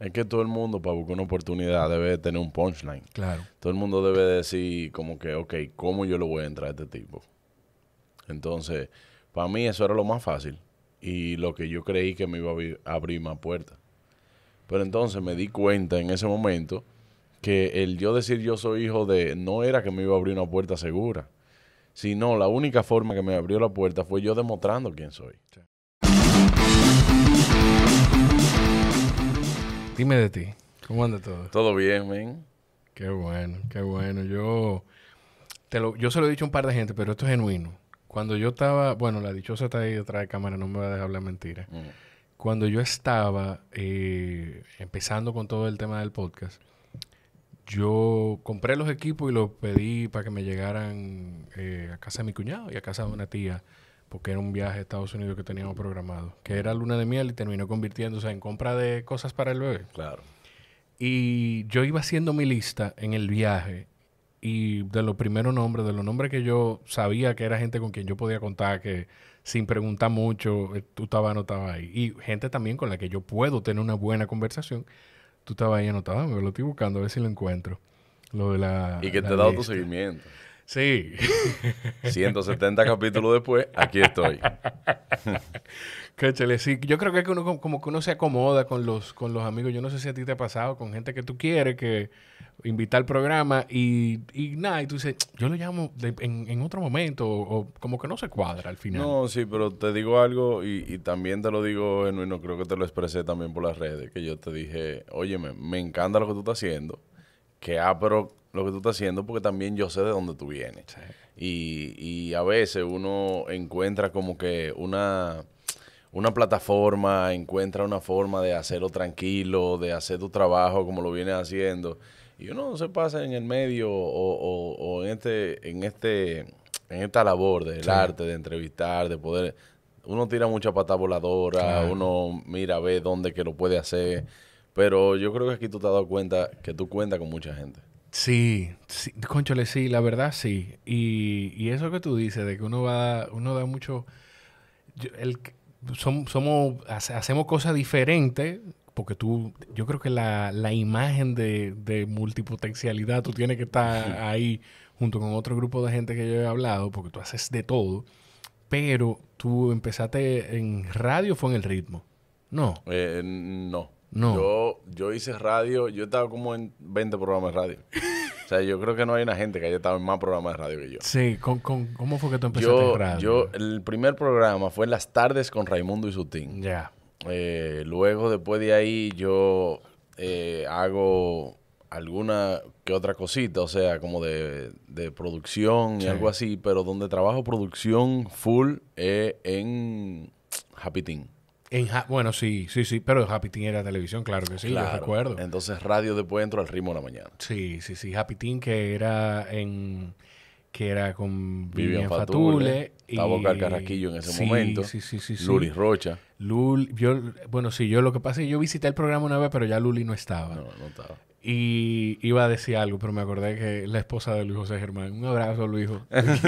Es que todo el mundo, para buscar una oportunidad, debe tener un punchline. Claro. Todo el mundo debe decir, como que, ok, ¿cómo yo lo voy a entrar a este tipo? Entonces, para mí eso era lo más fácil y lo que yo creí que me iba a abrir más puertas. Pero entonces me di cuenta en ese momento que el yo decir yo soy hijo de no era que me iba a abrir una puerta segura, sino la única forma que me abrió la puerta fue yo demostrando quién soy. dime de ti. ¿Cómo anda todo? Todo bien, ¿ven? Qué bueno, qué bueno. Yo, te yo se lo he dicho a un par de gente, pero esto es genuino. Cuando yo estaba, bueno, la dichosa está ahí detrás de cámara, no me va a dejar hablar mentira. Mm. Cuando yo estaba eh, empezando con todo el tema del podcast, yo compré los equipos y los pedí para que me llegaran eh, a casa de mi cuñado y a casa de una tía porque era un viaje a Estados Unidos que teníamos programado, que era luna de miel y terminó convirtiéndose en compra de cosas para el bebé. Claro. Y yo iba haciendo mi lista en el viaje y de los primeros nombres, de los nombres que yo sabía que era gente con quien yo podía contar, que sin preguntar mucho, eh, tú estabas anotado ahí. Y gente también con la que yo puedo tener una buena conversación, tú estabas ahí anotado, me lo estoy buscando a ver si lo encuentro. Lo de la... Y que te ha dado tu seguimiento. Sí. 170 capítulos después, aquí estoy. Cáchale, sí. Yo creo que uno como que uno se acomoda con los, con los amigos. Yo no sé si a ti te ha pasado con gente que tú quieres, que invita al programa y, y nada, y tú dices, yo lo llamo en, otro momento, o, como que no se cuadra al final. No, sí, pero te digo algo y, también te lo digo en, no creo que te lo expresé también por las redes, que yo te dije, oye, me, encanta lo que tú estás haciendo, que ah, pero lo que tú estás haciendo porque también yo sé de dónde tú vienes. Y, a veces uno encuentra como que una, una plataforma, encuentra una forma de hacerlo tranquilo, de hacer tu trabajo como lo vienes haciendo. Y uno se pasa en el medio o, en este, en este, en esta labor del arte, de entrevistar, de poder. Uno tira mucha pata voladora, uno mira, ve dónde que lo puede hacer. Pero yo creo que aquí tú te has dado cuenta que tú cuentas con mucha gente. Sí, sí, conchole, sí, la verdad sí. Y, eso que tú dices, de que uno va, uno da mucho, el, somos, hacemos cosas diferentes, porque tú, yo creo que la, imagen de, multipotencialidad, tú tienes que estar ahí junto con otro grupo de gente que yo he hablado, porque tú haces de todo, pero tú empezaste en radio, fue en el ritmo. No. Eh, no. No. Yo, yo hice radio, yo estaba como en 20 programas de radio. o sea, yo creo que no hay una gente que haya estado en más programas de radio que yo. Sí, ¿con, cómo fue que tú empezaste yo, Yo, el primer programa fue las tardes con Raimundo y team. Ya. Eh, luego, después de ahí, yo eh, hago alguna que otra cosita, o sea, como de, de producción y algo así, pero donde trabajo producción full en Happy Team bueno, sí, sí, sí, pero Happy Teen era televisión, claro que sí, recuerdo. Entonces radio después entró al ritmo de la mañana. Sí, sí, sí, Happy Teen que era en que era con Vivian, Fatule, Fatule y... Carrasquillo en ese momento, sí, sí, sí, sí Luris Rocha. Luli, yo, bueno, sí, yo lo que pasa es que yo visité el programa una vez, pero ya Luli no estaba. No, no estaba. Y iba a decir algo, pero me acordé que la esposa de Luis José Germán, un abrazo, Luis. Es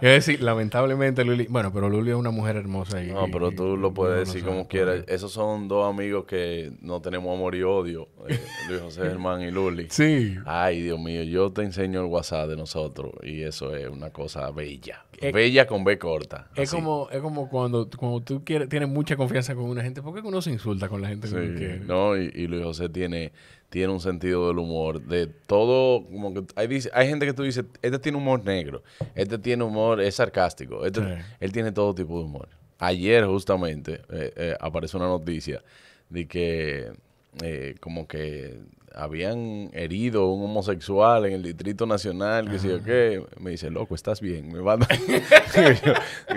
decir, lamentablemente Luli, bueno, pero Luli es una mujer hermosa. Y, no, pero tú lo puedes decir como quieras. Esos son dos amigos que no tenemos amor y odio, eh, Luis José Germán y Luli. Sí. Ay, Dios mío, yo te enseño el WhatsApp de nosotros y eso es una cosa bella. bella con B corta. Es como, es como cuando, cuando tú quieres, tiene mucha confianza con una gente. porque qué uno se insulta con la gente? que... No, y, y, Luis José tiene, tiene un sentido del humor. De todo, como que hay, gente que tú dices, este tiene humor negro, este tiene humor, es sarcástico. Este él tiene todo tipo de humor. Ayer justamente eh, eh, aparece apareció una noticia de que eh, como que habían herido un homosexual en el Distrito Nacional, que si qué, me dice, loco, estás bien, me manda que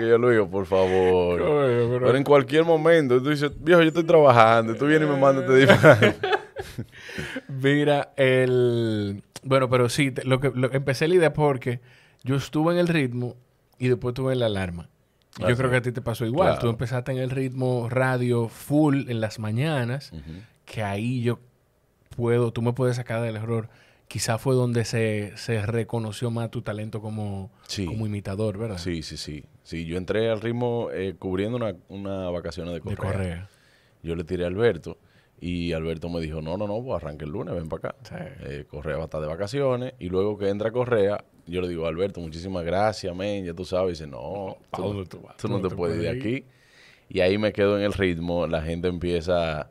yo, lo digo, por favor. pero... en cualquier momento, tú dices, viejo, yo estoy trabajando, tú vienes y me mandas te este digo Mira, el... Bueno, pero sí, lo que, empecé la idea porque yo estuve en el ritmo y después tuve la alarma. Yo ah, creo que a ti te pasó igual. Tú empezaste en el ritmo radio full en las mañanas que ahí yo puedo, tú me puedes sacar del error. Quizás fue donde se, reconoció más tu talento como, como imitador, ¿verdad? Sí, sí, sí. Sí, yo entré al ritmo eh, cubriendo una, una vacaciones de Correa. Correa. Yo le tiré a Alberto y Alberto me dijo, no, no, no, pues arranca el lunes, ven para acá. Eh, correa va a estar de vacaciones y luego que entra Correa, yo le digo, Alberto, muchísimas gracias, men, ya tú sabes. Y dice, no, tú no, te, puedes ir de aquí. Y ahí me quedo en el ritmo, la gente empieza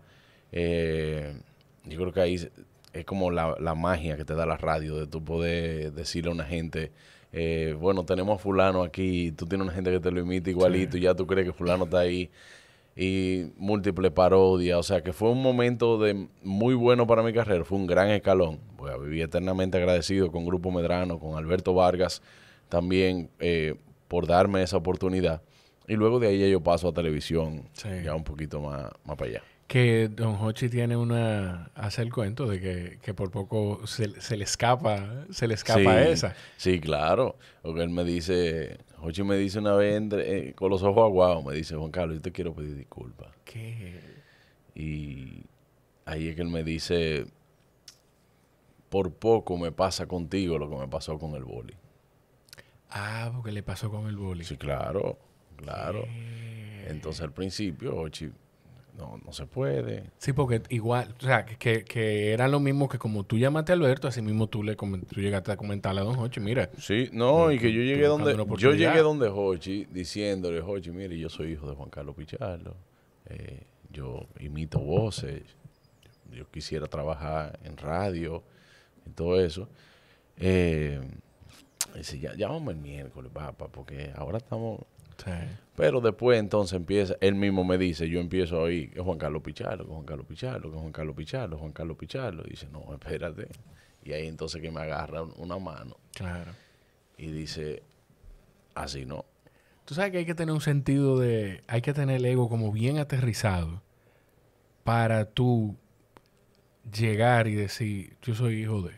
eh, yo creo que ahí es como la, magia que te da la radio, de tú poder decirle a una gente, eh, bueno, tenemos a fulano aquí, tú tienes una gente que te lo imita igualito ya tú crees que fulano está ahí. Y múltiples parodias. o sea que fue un momento de muy bueno para mi carrera, fue un gran escalón. Voy a vivir eternamente agradecido con Grupo Medrano, con Alberto Vargas también eh, por darme esa oportunidad. Y luego de ahí ya yo paso a televisión, ya un poquito más, más para allá. Que Don Hochi tiene una. hace el cuento de que, por poco se, le escapa, se le escapa esa. Sí, claro. Porque él me dice. Hochi me dice una vez eh, con los ojos aguados, me dice, Juan Carlos, yo te quiero pedir disculpas. ¿Qué? Y ahí es que él me dice, por poco me pasa contigo lo que me pasó con el boli. Ah, porque le pasó con el boli. Sí, claro, claro. Entonces al principio, Hochi no, no se puede. Sí, porque igual, o sea, que, era lo mismo que como tú llamaste a Alberto, así mismo tú le tú llegaste a comentarle a Don Hochi, mira. Sí, no, y que yo llegué donde yo llegué donde Hochi diciéndole, Hochi, mire, yo soy hijo de Juan Carlos Pichardo, eh, yo imito voces, yo quisiera trabajar en radio, y todo eso. Eh, dice, ya, vamos el miércoles, papá, porque ahora estamos pero después entonces empieza, él mismo me dice, yo empiezo ahí que Juan Carlos Pichardo, que Juan Carlos Pichardo, que Juan Carlos Pichardo, Juan Carlos Pichardo. dice, no, espérate. Y ahí entonces que me agarra una mano. Claro. Y dice, así no. Tú sabes que hay que tener un sentido de, hay que tener el ego como bien aterrizado para tú llegar y decir, yo soy hijo de.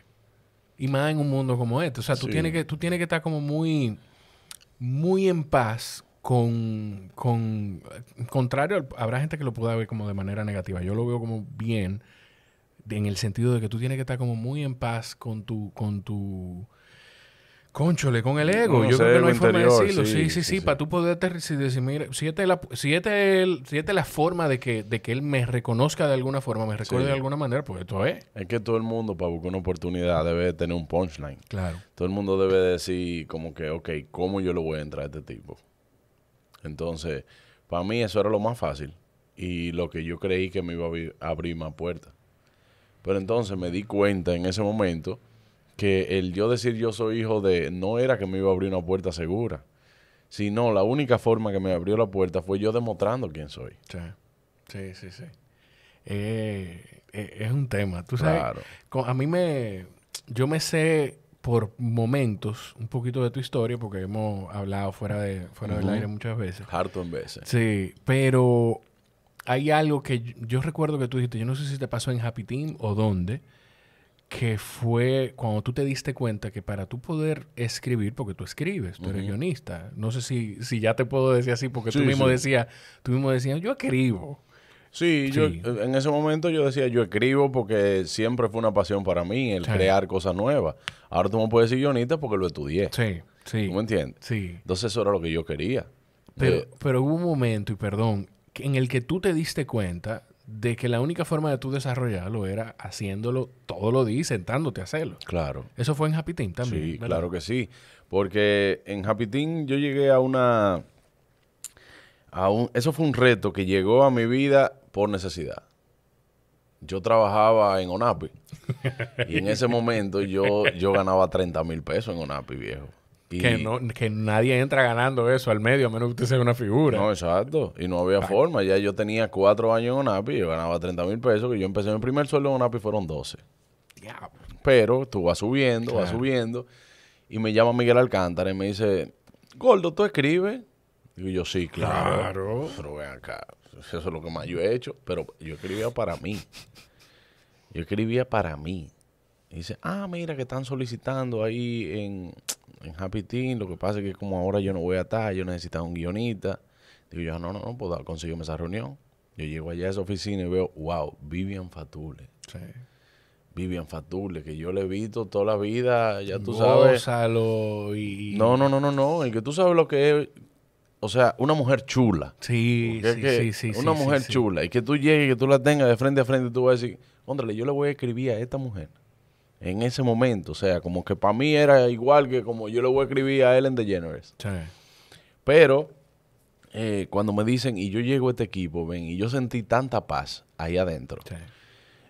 Y más en un mundo como este. O sea, tú, tienes, que, tú tienes que estar como muy, muy en paz con, contrario, habrá gente que lo pueda ver como de manera negativa. Yo lo veo como bien, en el sentido de que tú tienes que estar como muy en paz con tu, con tu, Conchole, con el ego. Yo creo que no hay forma de decirlo. Sí, sí, sí. Para tú poder decir, mira, si esta este este es la, forma de que, de que él me reconozca de alguna forma, me recuerde de alguna manera, pues esto es. Es que todo el mundo, para buscar una oportunidad, debe tener un punchline. Claro. Todo el mundo debe decir, como que, ok, ¿cómo yo lo voy a entrar a este tipo? Entonces, para mí eso era lo más fácil y lo que yo creí que me iba a abrir más puertas. Pero entonces me di cuenta en ese momento que el yo decir yo soy hijo de no era que me iba a abrir una puerta segura, sino la única forma que me abrió la puerta fue yo demostrando quién soy. Sí, sí, sí. Eh, eh, es un tema, tú sabes. a mí me, yo me sé por momentos un poquito de tu historia, porque hemos hablado fuera, de, del aire muchas veces. Harto en veces. Sí, pero hay algo que yo, recuerdo que tú dijiste, yo no sé si te pasó en Happy Team o dónde, que fue cuando tú te diste cuenta que para tú poder escribir, porque tú escribes, tú eres guionista, no sé si, si ya te puedo decir así, porque tú mismo decías, tú mismo decías, yo escribo. Sí, yo eh, en ese momento yo decía, yo escribo porque siempre fue una pasión para mí el crear cosas nuevas. Ahora tú me puedes decir guionista porque lo estudié. Sí, sí. ¿Cómo me entiendes? Sí. Entonces eso era lo que yo quería. Pero, eh, pero hubo un momento, y perdón, en el que tú te diste cuenta de que la única forma de tú desarrollarlo era haciéndolo todos los días, sentándote a hacerlo. Claro. Eso fue en Happy Team también. Sí, claro que sí. Porque en Happy Team yo llegué a una eso fue un reto que llegó a mi vida por necesidad. Yo trabajaba en ONAPI y en ese momento yo, yo ganaba 30 mil pesos en ONAPI, viejo. que, no, que nadie entra ganando eso al medio, a menos que usted sea una figura. No, exacto. Y no había forma. Ya yo tenía cuatro años en ONAPI, yo ganaba 30 mil pesos, que yo empecé mi primer sueldo en ONAPI fueron 12. Pero tú vas subiendo, vas subiendo. Y me llama Miguel Alcántara y me dice, Gordo, tú escribes. Digo yo, sí, claro. Pero ven acá, eso es lo que más yo he hecho, pero yo escribía para mí. Yo escribía para mí. Y dice, ah, mira que están solicitando ahí en, en Happy Team, lo que pasa es que como ahora yo no voy a estar, yo necesito un guionista. Digo yo, ah, no, no, no, puedo conseguirme esa reunión. Yo llego allá a esa oficina y veo, wow, Vivian Fatule. Sí. Vivian Fatule, que yo le he visto toda la vida, ya tú sabes. y... No, no, no, no, no. El que tú sabes lo que es o sea, una mujer chula. Sí, sí, sí, Una mujer chula. Y que tú llegues, que tú la tengas de frente a frente, tú vas a decir, óndale, yo le voy a escribir a esta mujer. En ese momento, o sea, como que para mí era igual que como yo le voy a escribir a Ellen DeGeneres. Sí. Pero eh, cuando me dicen, y yo llego a este equipo, ven, y yo sentí tanta paz ahí adentro. Sí.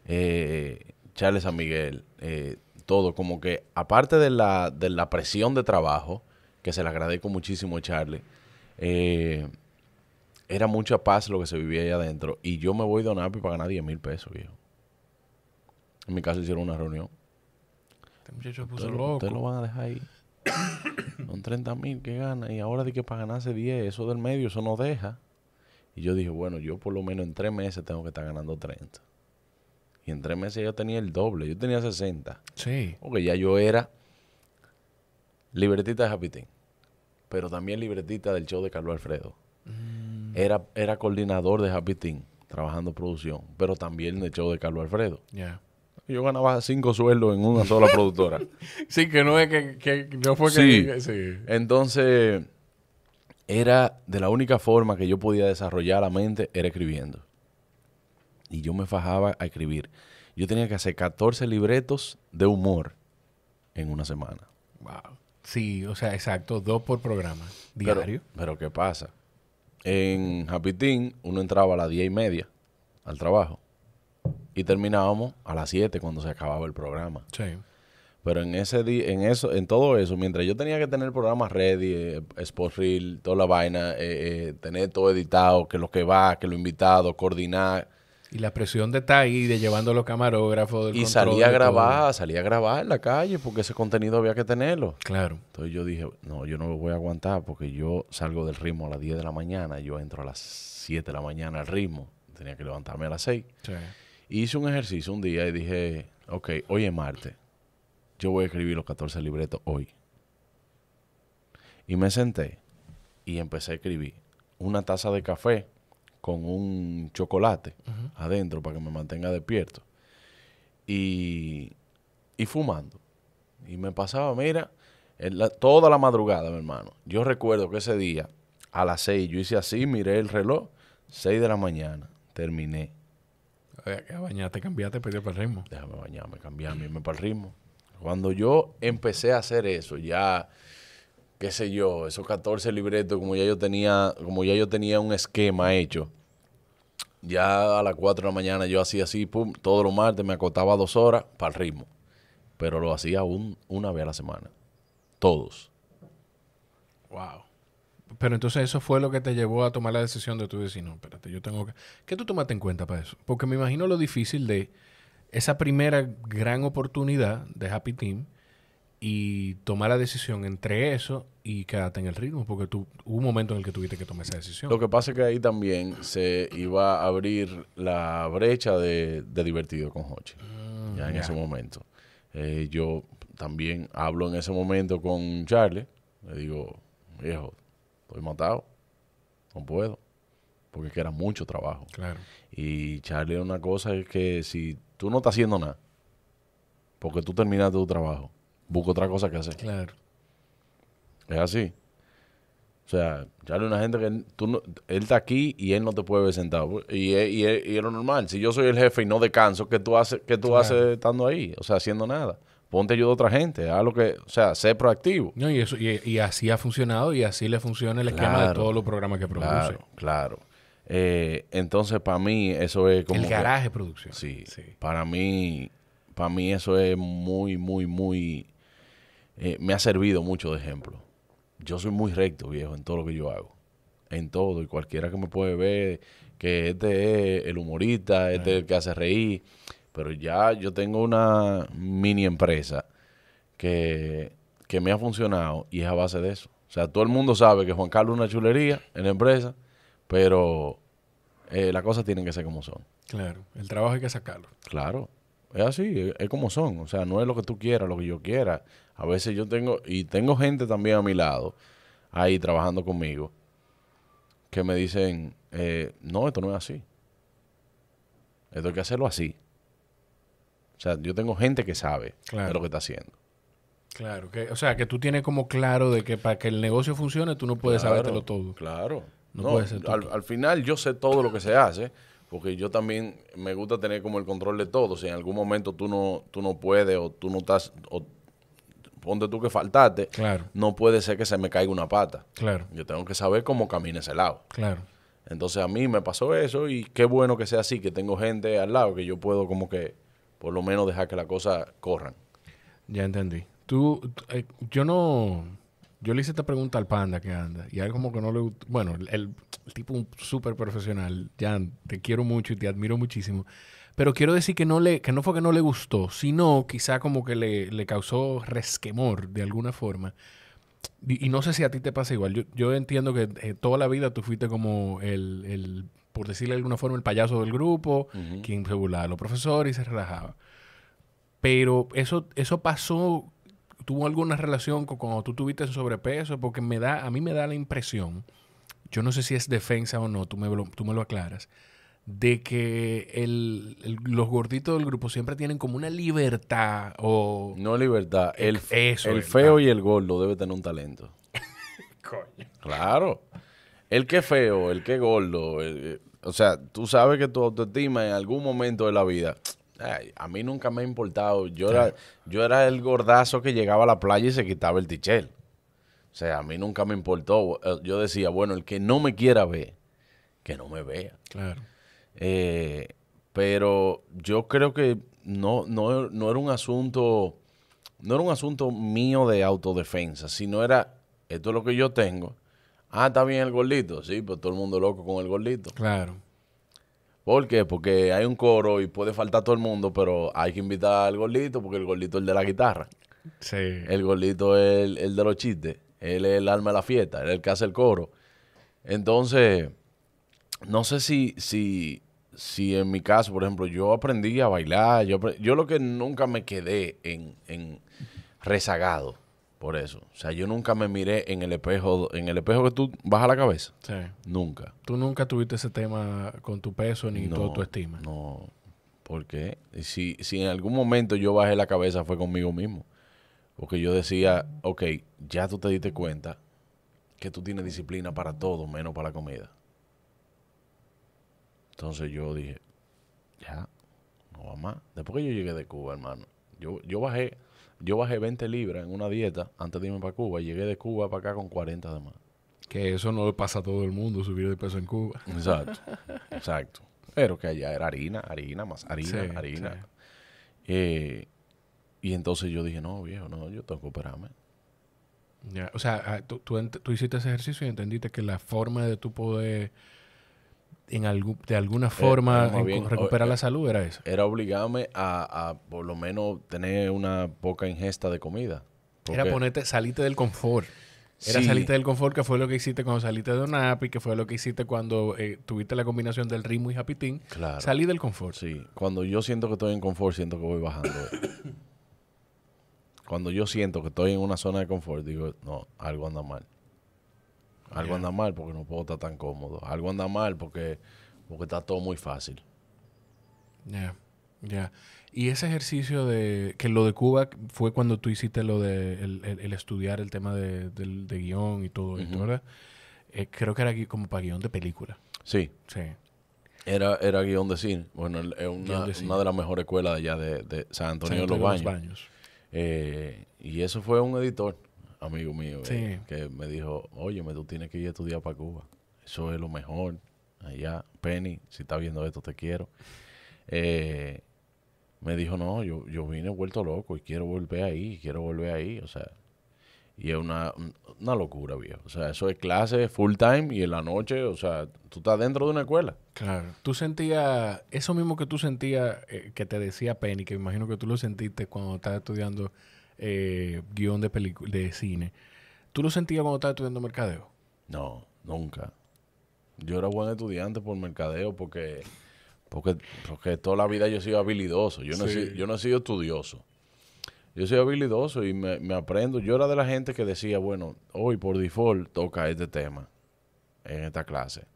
Eh, Charles San Miguel, eh, todo, como que aparte de la, de la presión de trabajo, que se le agradezco muchísimo a Charles, eh, era mucha paz lo que se vivía allá adentro. Y yo me voy a donar para ganar 10 mil pesos, viejo. En mi caso hicieron una reunión. Este puso loco. lo van a dejar ahí. Son 30 mil que gana. Y ahora de que para ganarse 10, eso del medio, eso no deja. Y yo dije, bueno, yo por lo menos en tres meses tengo que estar ganando 30. Y en tres meses yo tenía el doble. Yo tenía 60. Sí. Porque ya yo era libertita de Happy pero también libretista del show de Carlos Alfredo. Mm. Era, era coordinador de Happy Team, trabajando producción, pero también del show de Carlos Alfredo. Yo ganaba cinco sueldos en una sola productora. sí, que no es que, no fue que... Sí. Entonces, era de la única forma que yo podía desarrollar la mente, era escribiendo. Y yo me fajaba a escribir. Yo tenía que hacer 14 libretos de humor en una semana. Wow. Sí, o sea, exacto, dos por programa, diario. Pero, ¿qué pasa? En Happy Team, uno entraba a las diez y media al trabajo y terminábamos a las siete cuando se acababa el programa. Sí. Pero en ese día, en eso, en todo eso, mientras yo tenía que tener programa ready, eh, Sport Reel, toda la vaina, eh, eh, tener todo editado, que lo que va, que lo invitado, coordinar, y la presión de estar ahí, de llevando los camarógrafos. Del y salía a grabar, salía a grabar en la calle porque ese contenido había que tenerlo. Claro. Entonces yo dije, no, yo no lo voy a aguantar porque yo salgo del ritmo a las 10 de la mañana, yo entro a las 7 de la mañana al ritmo. Tenía que levantarme a las 6. hice un ejercicio un día y dije, ok, hoy es martes. Yo voy a escribir los 14 libretos hoy. Y me senté y empecé a escribir una taza de café con un chocolate adentro para que me mantenga despierto. Y, fumando. Y me pasaba, mira, toda la madrugada, mi hermano. Yo recuerdo que ese día, a las 6, yo hice así, miré el reloj, 6 de la mañana, terminé. a cambiaste, pedí para el ritmo. Déjame bañarme, cambiarme, irme para el ritmo. Cuando yo empecé a hacer eso, ya qué sé yo, esos 14 libretos, como ya yo tenía, como ya yo tenía un esquema hecho, ya a las 4 de la mañana yo hacía así, pum, todos los martes me acotaba dos horas para el ritmo. Pero lo hacía un, una vez a la semana. Todos. Wow. Pero entonces eso fue lo que te llevó a tomar la decisión de tú decir, no, espérate, yo tengo que... ¿Qué tú tomaste en cuenta para eso? Porque me imagino lo difícil de esa primera gran oportunidad de Happy Team y tomar la decisión entre eso y quedarte en el ritmo, porque tú, hubo un momento en el que tuviste que tomar esa decisión. Lo que pasa es que ahí también se iba a abrir la brecha de, divertido con Hochi, mm, ya en ese momento. Eh, yo también hablo en ese momento con Charlie, le digo, viejo, estoy matado, no puedo, porque es era mucho trabajo. Claro. Y Charlie, una cosa es que si tú no estás haciendo nada, porque tú terminaste tu trabajo, busco otra cosa que hacer. Claro. Es así. O sea, ya hay una gente que tú él está aquí y él no te puede ver sentado. Y, y, es lo normal. Si yo soy el jefe y no descanso, ¿qué tú haces, qué tú haces estando ahí? O sea, haciendo nada. Ponte ayuda a otra gente. Haz lo que, o sea, sé proactivo. y, así ha funcionado y así le funciona el esquema de todos los programas que produce. Claro, eh, entonces, para mí, eso es como. El garaje producción. sí. Para mí, para mí, eso es muy, muy, muy eh, me ha servido mucho de ejemplo. Yo soy muy recto, viejo, en todo lo que yo hago. En todo. Y cualquiera que me puede ver, que este es el humorista, este es el que hace reír. Pero ya yo tengo una mini empresa que, me ha funcionado y es a base de eso. O sea, todo el mundo sabe que Juan Carlos es una chulería en la empresa, pero eh, las cosas tienen que ser como son. Claro, el trabajo hay que sacarlo. Claro, es así, es como son. O sea, no es lo que tú quieras, lo que yo quiera. A veces yo tengo, y tengo gente también a mi lado, ahí trabajando conmigo, que me dicen, eh, no, esto no es así. Esto hay que hacerlo así. O sea, yo tengo gente que sabe de lo que está haciendo. Claro, que, o sea, que tú tienes como claro de que para que el negocio funcione tú no puedes sabértelo todo. Claro. No, ser al final yo sé todo lo que se hace porque yo también me gusta tener como el control de todo. Si en algún momento tú no, tú no puedes o tú no estás, o ponte tú que faltaste, claro. no puede ser que se me caiga una pata. Claro. Yo tengo que saber cómo camina ese lado. Claro. Entonces a mí me pasó eso y qué bueno que sea así, que tengo gente al lado que yo puedo como que por lo menos dejar que las cosas corran. Ya entendí. Tú, eh, yo no, yo le hice esta pregunta al panda que anda y hay como que no le Bueno, el, tipo súper profesional. Jan, te quiero mucho y te admiro muchísimo. Pero quiero decir que no, le, que no fue que no le gustó, sino quizá como que le, causó resquemor de alguna forma. Y, no sé si a ti te pasa igual. Yo, entiendo que eh, toda la vida tú fuiste como el, por decirle de alguna forma, el payaso del grupo, quien se burlaba a los profesores y se relajaba. Pero eso, eso pasó tuvo alguna relación con cuando tú tuviste sobrepeso, porque me da, a mí me da la impresión, yo no sé si es defensa o no, tú me lo, tú me lo aclaras, de que los gorditos del grupo siempre tienen como una libertad o... No libertad, el, el feo ah. y el gordo debe tener un talento. Claro. El que feo, el que gordo, o sea, tú sabes que tu autoestima en algún momento de la vida a mí nunca me ha importado. Yo era, yo era el gordazo que llegaba a la playa y se quitaba el tichel. O sea, a mí nunca me importó. Eh, yo decía, bueno, el que no me quiera ver, que no me vea. Claro. Eh, pero yo creo que no, no, no era un asunto, no era un asunto mío de autodefensa, sino era, esto es lo que yo tengo. Ah, está bien el gordito. Sí, pues todo el mundo loco con el gordito. Claro. ¿Por qué? Porque hay un coro y puede faltar todo el mundo, pero hay que invitar al gordito porque el gordito es el de la guitarra. Sí. El gordito es el, de los chistes. Él es el alma de la fiesta, él es el que hace el coro. Entonces, no sé si, si en mi caso, por ejemplo, yo aprendí a bailar. Yo, yo lo que nunca me quedé en, en rezagado por eso. O sea, yo nunca me miré en el espejo, en el espejo que tú bajas la cabeza. Sí. Nunca. Tú nunca tuviste ese tema con tu peso ni no, tu estima. No. Porque si, si en algún momento yo bajé la cabeza fue conmigo mismo. Porque yo decía, ok, ya tú te diste cuenta que tú tienes disciplina para todo, menos para la comida. Entonces yo dije, ya, no va más. Después que yo llegué de Cuba, hermano, yo, yo bajé yo bajé 20 libras en una dieta antes de irme para Cuba llegué de Cuba para acá con 40 de más. Que eso no le pasa a todo el mundo, subir de peso en Cuba. Exacto, exacto. Pero que allá era harina, harina, más harina, harina. Eh, y entonces yo dije, no, viejo, no, yo tengo que operarme. o sea, ah, tú hiciste ese ejercicio y entendiste que la forma de tu poder en algo, de alguna eh, forma recuperar la eh, salud, ¿era eso? Era obligarme a, por lo menos tener una poca ingesta de comida. Era ponerte, salirte del confort. Era salite del confort, que fue lo que hiciste cuando saliste de y que fue lo que hiciste cuando eh, tuviste la combinación del ritmo y Japitín Salí del confort. Sí. Cuando yo siento que estoy en confort, siento que voy bajando. cuando yo siento que estoy en una zona de confort, digo, no, algo anda mal. Algo anda mal porque no puedo estar tan cómodo. Algo anda mal porque, porque está todo muy fácil. Ya, ya. Y ese ejercicio de que lo de Cuba fue cuando tú hiciste lo de el, estudiar el tema de, del, guión y todo, ¿verdad? Eh, creo que era como para guión de película. Sí. Sí. Era, era guión de cine. Bueno, es una, de, las mejores escuelas allá de, de San Antonio, de los Baños. Eh, y eso fue un editor amigo mío, eh, que me dijo, oye, tú tienes que ir a estudiar para Cuba. Eso es lo mejor. Allá, Penny, si estás viendo esto, te quiero. Eh, me dijo, no, yo, yo vine vuelto loco y quiero volver ahí, quiero volver ahí. O sea, y es una, locura, viejo. O sea, eso es clase full time y en la noche, o sea, tú estás dentro de una escuela. Claro. Tú sentías eso mismo que tú sentías eh, que te decía Penny, que imagino que tú lo sentiste cuando estás estudiando eh, guión de, de cine. ¿Tú lo sentías cuando estabas estudiando mercadeo? No, nunca. Yo era buen estudiante por mercadeo porque, porque, porque toda la vida yo he sido habilidoso. Yo no, he, sido, yo he sido estudioso. Yo soy habilidoso y me, me, aprendo. Yo era de la gente que decía, bueno, hoy por default toca este tema en esta clase.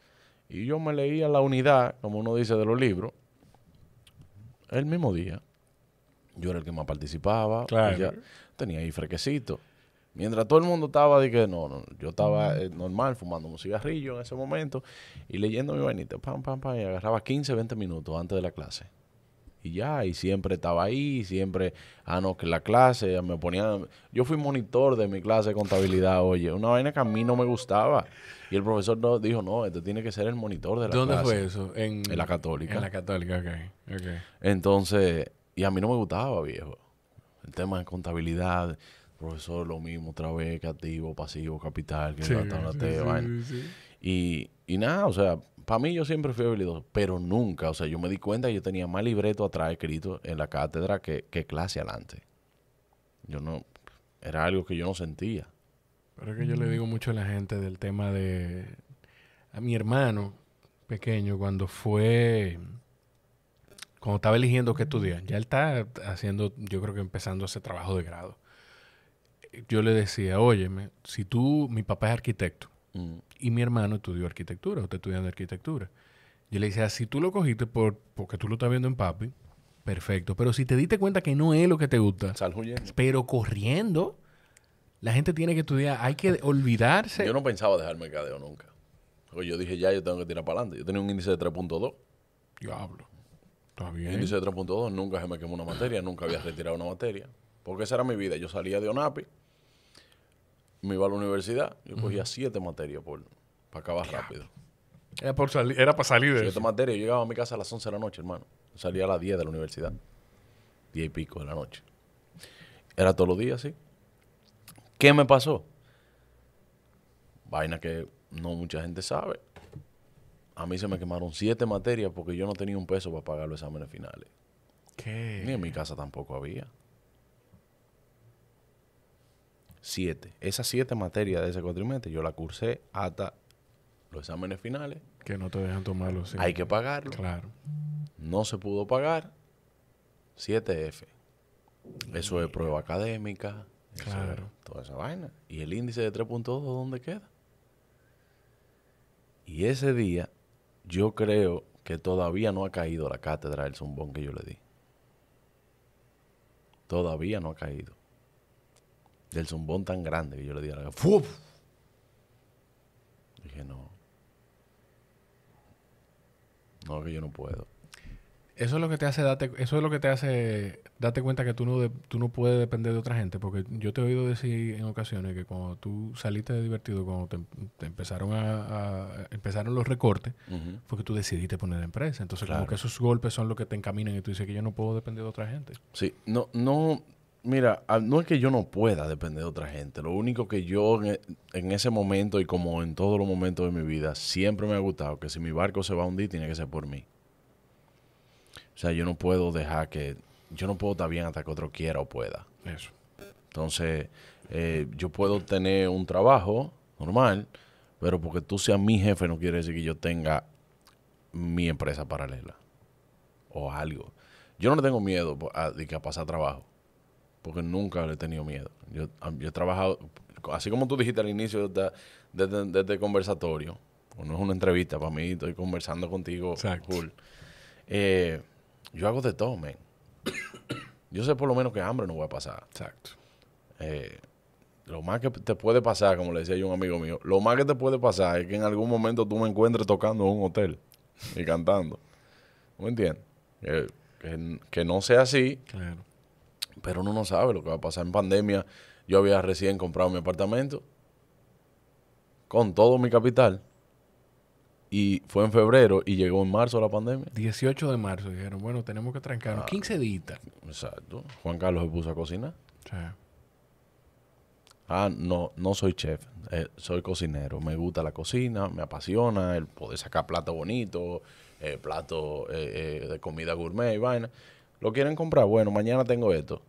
Y yo me leía la unidad, como uno dice, de los libros el mismo día. Yo era el que más participaba. tenía ahí frequecito. Mientras todo el mundo estaba de que no, no yo estaba eh, normal fumando un cigarrillo en ese momento y leyendo mi vainita, pam, pam, pam, y agarraba 15, 20 minutos antes de la clase. Y ya, y siempre estaba ahí, siempre, ah, no, que la clase, me ponían, yo fui monitor de mi clase de contabilidad, oye, una vaina que a mí no me gustaba. Y el profesor no, dijo, no, este tiene que ser el monitor de la clase. ¿Dónde fue eso? En, la católica. En la católica, ok. Entonces, y a mí no me gustaba, viejo. El tema de contabilidad, profesor, lo mismo, otra vez, activo, pasivo, capital, que sí, la sí, Y, y nada, o sea, para mí yo siempre fui habilidoso, pero nunca, o sea, yo me di cuenta que yo tenía más libreto atrás escrito en la cátedra que, que clase adelante. Yo no, era algo que yo no sentía. Pero es que yo le digo mucho a la gente del tema de... A mi hermano pequeño, cuando fue cuando estaba eligiendo qué estudiar, ya él está haciendo, yo creo que empezando ese trabajo de grado. Yo le decía, óyeme, si tú, mi papá es arquitecto mm. y mi hermano estudió arquitectura, usted estudiando arquitectura. Yo le decía, si tú lo cogiste por, porque tú lo estás viendo en papi, perfecto. Pero si te diste cuenta que no es lo que te gusta, pero corriendo, la gente tiene que estudiar, hay que olvidarse. Yo no pensaba dejarme cadeo nunca. yo dije, ya, yo tengo que tirar para adelante. Yo tenía un índice de 3.2. Yo hablo. Está Índice de 3.2, nunca se me quemó una materia, nunca había retirado una materia. Porque esa era mi vida. Yo salía de ONAPI, me iba a la universidad, yo cogía siete materias por, para acabar rápido. Era, por para salir de Siete materias. Yo llegaba a mi casa a las 11 de la noche, hermano. Salía a las 10 de la universidad. 10 y pico de la noche. Era todos los días, así ¿Qué me pasó? Vaina que no mucha gente sabe a mí se me quemaron siete materias porque yo no tenía un peso para pagar los exámenes finales. ¿Qué? Ni en mi casa tampoco había. Siete. Esas siete materias de ese cuatrimestre yo la cursé hasta los exámenes finales. Que no te dejan tomarlos. Sí. Hay que pagarlo. Claro. No se pudo pagar. siete f Eso es prueba académica. Claro. toda esa vaina. ¿Y el índice de 3.2 dónde queda? Y ese día yo creo que todavía no ha caído la cátedra del zumbón que yo le di. Todavía no ha caído. Del zumbón tan grande que yo le di a la ¡Fuf! Dije, no. No, que yo no puedo. Eso es lo que te hace date, eso es lo que te hace date cuenta que tú no, tú no puedes depender de otra gente, porque yo te he oído decir en ocasiones que cuando tú saliste de divertido, cuando te, empezaron a, empezaron los recortes, fue que tú decidiste poner empresa. Entonces, como que esos golpes son los que te encaminan y tú dices que yo no puedo depender de otra gente. Sí, no, no, mira, no es que yo no pueda depender de otra gente. Lo único que yo e, en, ese momento y como en todos los momentos de mi vida, siempre me ha gustado que si mi barco se va a hundir, tiene que ser por mí. O sea, yo no puedo dejar que. Yo no puedo estar bien hasta que otro quiera o pueda. Eso. Entonces, eh, yo puedo tener un trabajo normal, pero porque tú seas mi jefe no quiere decir que yo tenga mi empresa paralela o algo. Yo no le tengo miedo a, de que a pasar trabajo, porque nunca le he tenido miedo. Yo, he trabajado, así como tú dijiste al inicio de este conversatorio, no es una entrevista, para mí estoy conversando contigo, Exacto. Eh, yo hago de todo, men. Yo sé por lo menos que hambre no voy a pasar. Exacto. Eh, lo más que te puede pasar, como le decía yo a un amigo mío, lo más que te puede pasar es que en algún momento tú me encuentres tocando en un hotel y cantando. ¿Me entiendes? Que, que, que, no sea así, claro. pero uno no sabe lo que va a pasar. En pandemia, yo había recién comprado mi apartamento con todo mi capital y fue en febrero y llegó en marzo la pandemia. 18 de marzo dijeron, bueno, tenemos que trancarnos. 15 ah. días. Exacto. Juan Carlos se puso a cocinar. Ah, no, no soy chef, eh, soy cocinero. Me gusta la cocina, me apasiona el poder sacar plato bonito, eh, plato eh, eh, de comida gourmet y vaina. ¿Lo quieren comprar? Bueno, mañana tengo esto.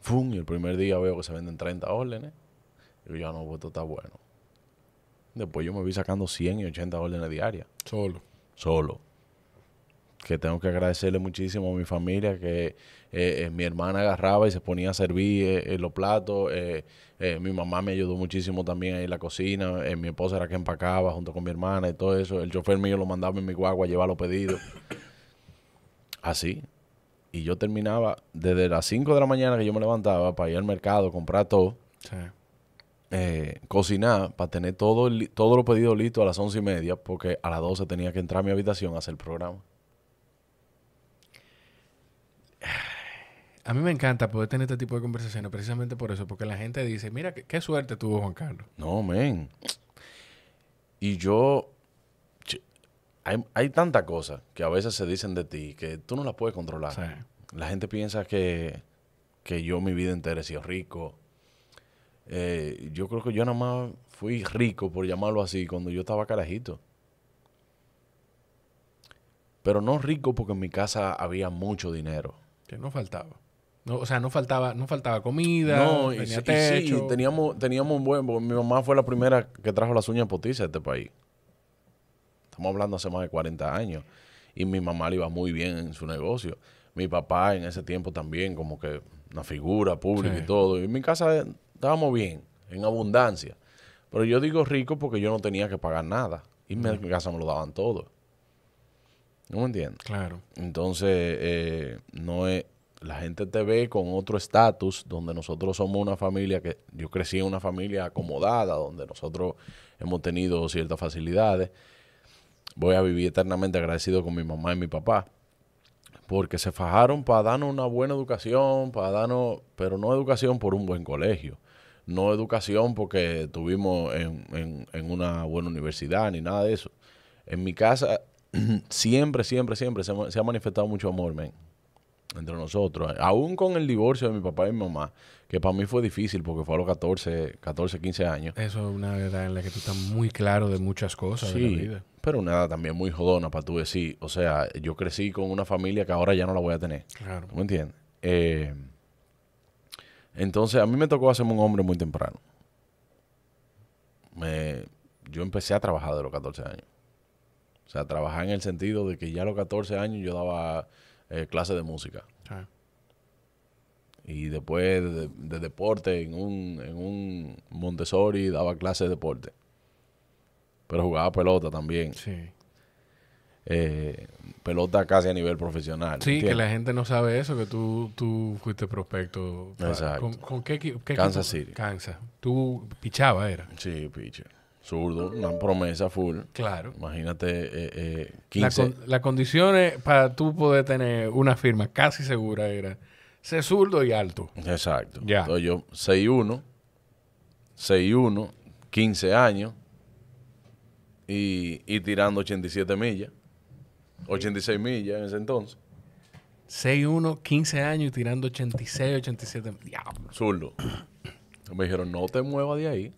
¡Fum! Y el primer día veo que se venden 30 órdenes. Y yo, no, pues, esto está bueno Después yo me vi sacando 180 y órdenes diarias. Solo. Solo. Que tengo que agradecerle muchísimo a mi familia, que eh, eh, mi hermana agarraba y se ponía a servir eh, los platos. mi mamá me ayudó muchísimo también ir en la cocina. mi esposa era que empacaba junto con mi hermana y todo eso. El chofer mío lo mandaba en mi guagua a llevar los pedidos. Así. Y yo terminaba desde las 5 de la mañana que yo me levantaba para ir al mercado, comprar todo eh, cocinar para tener todo, todo lo pedido listo a las once y media, porque a las 12 tenía que entrar a mi habitación a hacer el programa. A mí me encanta poder tener este tipo de conversaciones precisamente por eso, porque la gente dice, mira, qué, suerte tuvo Juan Carlos. No, men. Y yo, hay, hay tantas cosas que a veces se dicen de ti que tú no las puedes controlar. La gente piensa que, que yo mi vida entera he sido rico, eh, yo creo que yo nada más fui rico, por llamarlo así, cuando yo estaba carajito. Pero no rico porque en mi casa había mucho dinero. Que no faltaba. No, o sea, no faltaba, no faltaba comida, no, tenía techo. teníamos, teníamos un buen... mi mamá fue la primera que trajo las uñas potizas de este país. Estamos hablando hace más de 40 años. Y mi mamá le iba muy bien en su negocio. Mi papá en ese tiempo también, como que una figura pública y todo. Y en mi casa estábamos bien, en abundancia. Pero yo digo rico porque yo no tenía que pagar nada. Y en mi casa me lo daban todo. ¿No me entiendes? Claro. Entonces, eh, no es, la gente te ve con otro estatus, donde nosotros somos una familia que yo crecí en una familia acomodada, donde nosotros hemos tenido ciertas facilidades. Voy a vivir eternamente agradecido con mi mamá y mi papá, porque se fajaron para darnos una buena educación, para darnos, pero no educación por un buen colegio, no educación porque tuvimos en, en, una buena universidad ni nada de eso. En mi casa siempre, siempre, siempre se, ha manifestado mucho amor, men, entre nosotros. Aún con el divorcio de mi papá y mi mamá, que para mí fue difícil porque fue a los 14, 14, 15 años. Eso es una edad en la que tú estás muy claro de muchas cosas sí, la vida. Pero una edad también muy jodona para tú decir. O sea, yo crecí con una familia que ahora ya no la voy a tener. Claro. ¿Me entiendes? Eh, entonces, a mí me tocó hacerme un hombre muy temprano. yo empecé a trabajar de los 14 años. O sea, trabajar en el sentido de que ya a los 14 años yo daba eh, clases de música. Ah. Y después de, deporte, en un, en un Montessori daba clases de deporte. Pero jugaba pelota también. Sí eh, pelota casi a nivel profesional. Sí, que la gente no sabe eso, que tú, tú fuiste prospecto. ¿Con, con qué, qué, Kansas City. Tú pichaba, era. Sí, piche. Zurdo, una promesa full. Claro. Imagínate, eh, eh, Las condiciones para tú poder tener una firma casi segura era ser zurdo y alto. Exacto. Ya. Entonces yo, 6 1 15 años y tirando 87 millas. 86 mil ya en ese entonces. 6-1, 15 años y tirando 86, 87. Diablo. Zurdo. Me dijeron, no te muevas de ahí.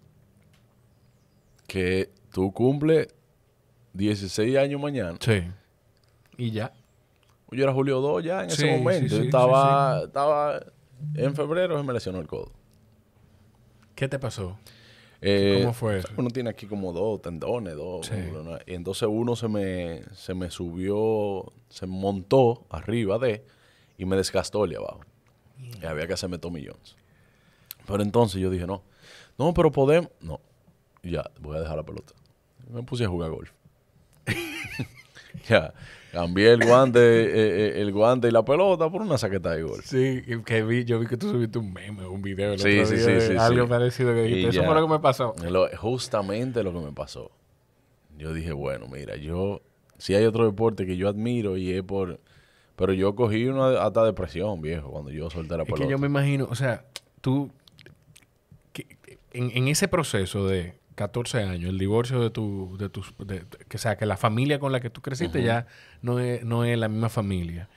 Que tú cumples 16 años mañana. Sí. Y ya. Yo era Julio 2 ya en ese momento. yo estaba, en febrero, y me lesionó el codo. ¿Qué te pasó? Eh, ¿Cómo Uno tiene aquí como dos tendones, dos. y entonces uno se me, se me subió, se montó arriba de y me desgastó el de abajo. Y había que hacerme Tommy millones Pero entonces yo dije, no, no, pero podemos. No, ya, voy a dejar la pelota. Me puse a jugar golf. ya. Cambié el guante, eh, eh, el guante y la pelota por una saqueta de gol. Sí, que vi, yo vi que tú subiste un meme, un video. sí, sí, sí, sí, Algo parecido que dijiste. Eso fue lo que me pasó. justamente lo que me pasó. Yo dije, bueno, mira, yo. Si hay otro deporte que yo admiro y es por. Pero yo cogí una hasta depresión, viejo, cuando yo solté la pelota. Es que yo me imagino, o sea, tú. en ese proceso de 14 años, el divorcio de tu, de tus, que sea, que la familia con la que tú creciste ya no es, no es la misma familia.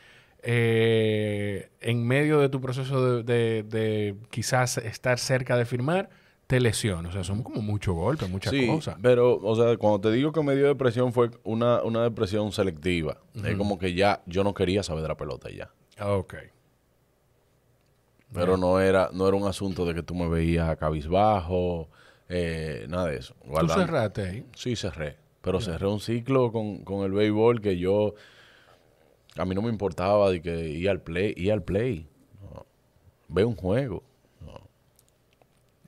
Eh, en medio de tu proceso de, quizás estar cerca de firmar, te lesiona. O sea, son como muchos golpes, muchas sí, cosas. Pero, o sea, cuando te digo que me dio depresión fue una, depresión selectiva. Es como que ya yo no quería saber la pelota ya. Ah, ok. Pero no era, no era un asunto de que tú me veías a cabizbajo eh, nada de eso. ¿Tú cerraste ahí? Sí, cerré. Pero cerré un ciclo con, con el béisbol que yo. A mí no me importaba de que ir al play. Ir al play. Ve un juego.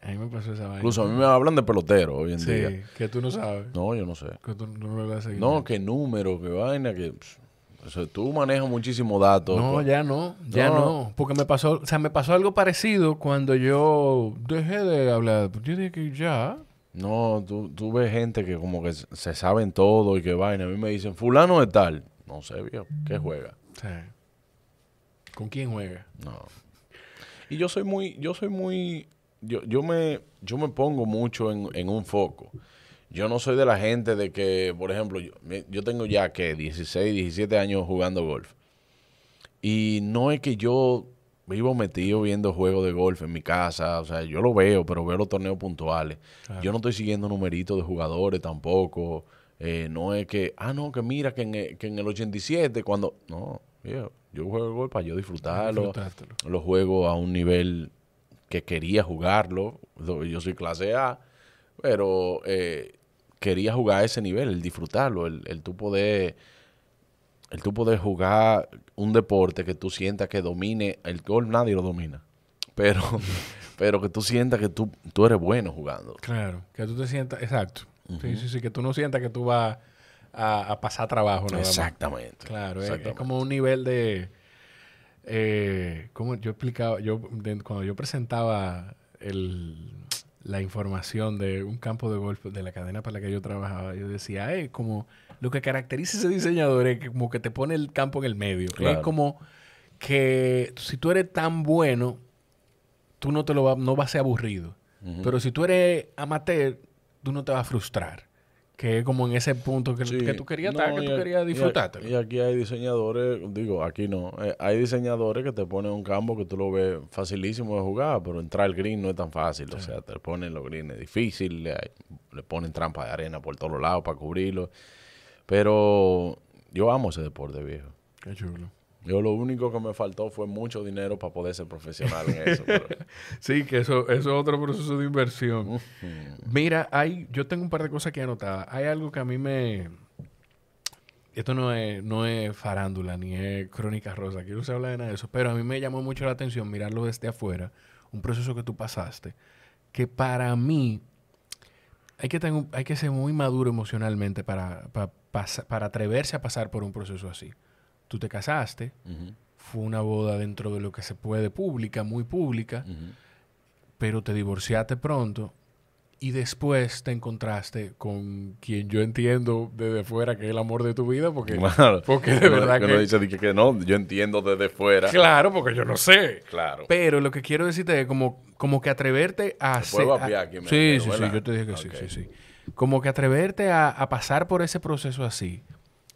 A mí me pasó esa vaina. Incluso a mí me hablan de pelotero hoy en sí, día. que tú no sabes. No, yo no sé. Que tú no, vas a seguir no, que número, qué vaina, que. O tú manejas muchísimo datos. Pues. No, ya no, ya no. Porque me pasó, o sea, me pasó algo parecido cuando yo dejé de hablar. Yo dije que ya. No, tú, tú ves gente que como que se saben todo y que vaina. A mí me dicen, fulano de tal. No sé, viejo, ¿qué juega? ¿Con quién juega? No. Y yo soy muy, yo soy muy, yo, yo, me, yo me pongo mucho en, en un foco. Yo no soy de la gente de que, por ejemplo, yo, tengo ya que 16, 17 años jugando golf. Y no es que yo vivo metido viendo juegos de golf en mi casa. O sea, yo lo veo, pero veo los torneos puntuales. Yo no estoy siguiendo numeritos de jugadores tampoco. Eh, no es que, ah, no, que mira, que en, e, que en el 87, cuando. No, yo juego golf para yo disfrutarlo. Lo juego a un nivel que quería jugarlo. Yo soy clase A, pero eh, quería jugar a ese nivel, el disfrutarlo, el, el tú poder el tú poder jugar un deporte que tú sientas que domine, el gol nadie lo domina, pero, pero que tú sientas que tú, eres bueno jugando. Claro, que tú te sientas, exacto. Sí, sí, sí, que tú no sientas que tú vas a, pasar trabajo. exactamente. Claro, Es, como un nivel de... Eh, como yo explicaba, yo, cuando yo presentaba el, la información de un campo de golf de la cadena para la que yo trabajaba, yo decía, eh, como lo que caracteriza a ese diseñador es como que te pone el campo en el medio. Es como que si tú eres tan bueno, tú no te lo va, no vas a ser aburrido. Pero si tú eres amateur, tú no te vas a frustrar que es como en ese punto que, tú querías estar, que tú querías disfrutarte. Y aquí hay diseñadores, digo, aquí no, eh, hay diseñadores que te ponen un campo que tú lo ves facilísimo de jugar, pero entrar al green no es tan fácil, o sea, te ponen los greens difícil, le, ponen trampas de arena por todos lados para cubrirlo, pero yo amo ese deporte viejo. Qué chulo. Yo lo único que me faltó fue mucho dinero para poder ser profesional en eso. sí, que eso, es otro proceso de inversión. Mira, hay, yo tengo un par de cosas que anotar. Hay algo que a mí me... Esto no es, no es farándula ni es crónica rosa, Quiero no se habla de nada de eso, pero a mí me llamó mucho la atención mirarlo desde afuera, un proceso que tú pasaste, que para mí hay que, tener, hay que ser muy maduro emocionalmente para, para atreverse a pasar por un proceso así tú te casaste, fue una boda dentro de lo que se puede pública, muy pública, pero te divorciaste pronto y después te encontraste con quien yo entiendo desde fuera que es el amor de tu vida, porque, porque de verdad que... Dice que, no, yo entiendo desde fuera. Claro, porque yo no sé. Claro. Pero lo que quiero decirte es como, como que atreverte a sí, sí, sí, yo te dije que sí, sí, sí. Como que atreverte a, a pasar por ese proceso así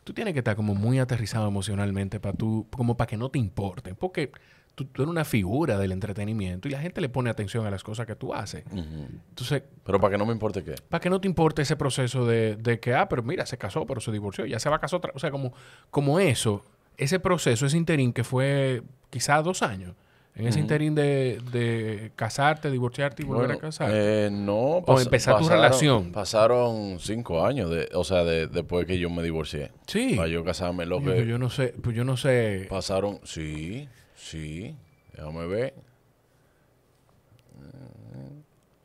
tú tienes que estar como muy aterrizado emocionalmente para tú, como para que no te importe. porque tú, eres una figura del entretenimiento y la gente le pone atención a las cosas que tú haces. Entonces, pero para que no me importe qué. Para que no te importe ese proceso de, que, ah, pero mira, se casó, pero se divorció, ya se va a casar otra. O sea, como, como eso, ese proceso, ese interín que fue quizá dos años en ese interín de, casarte, divorciarte y volver a casarte. Eh, no, o empezar tu relación. Pasaron cinco años, de, o sea, después que yo me divorcié. Sí. Para yo casarme, lo yo, que. Pues yo no sé, pues yo no sé. Pasaron, sí, sí. Déjame ver.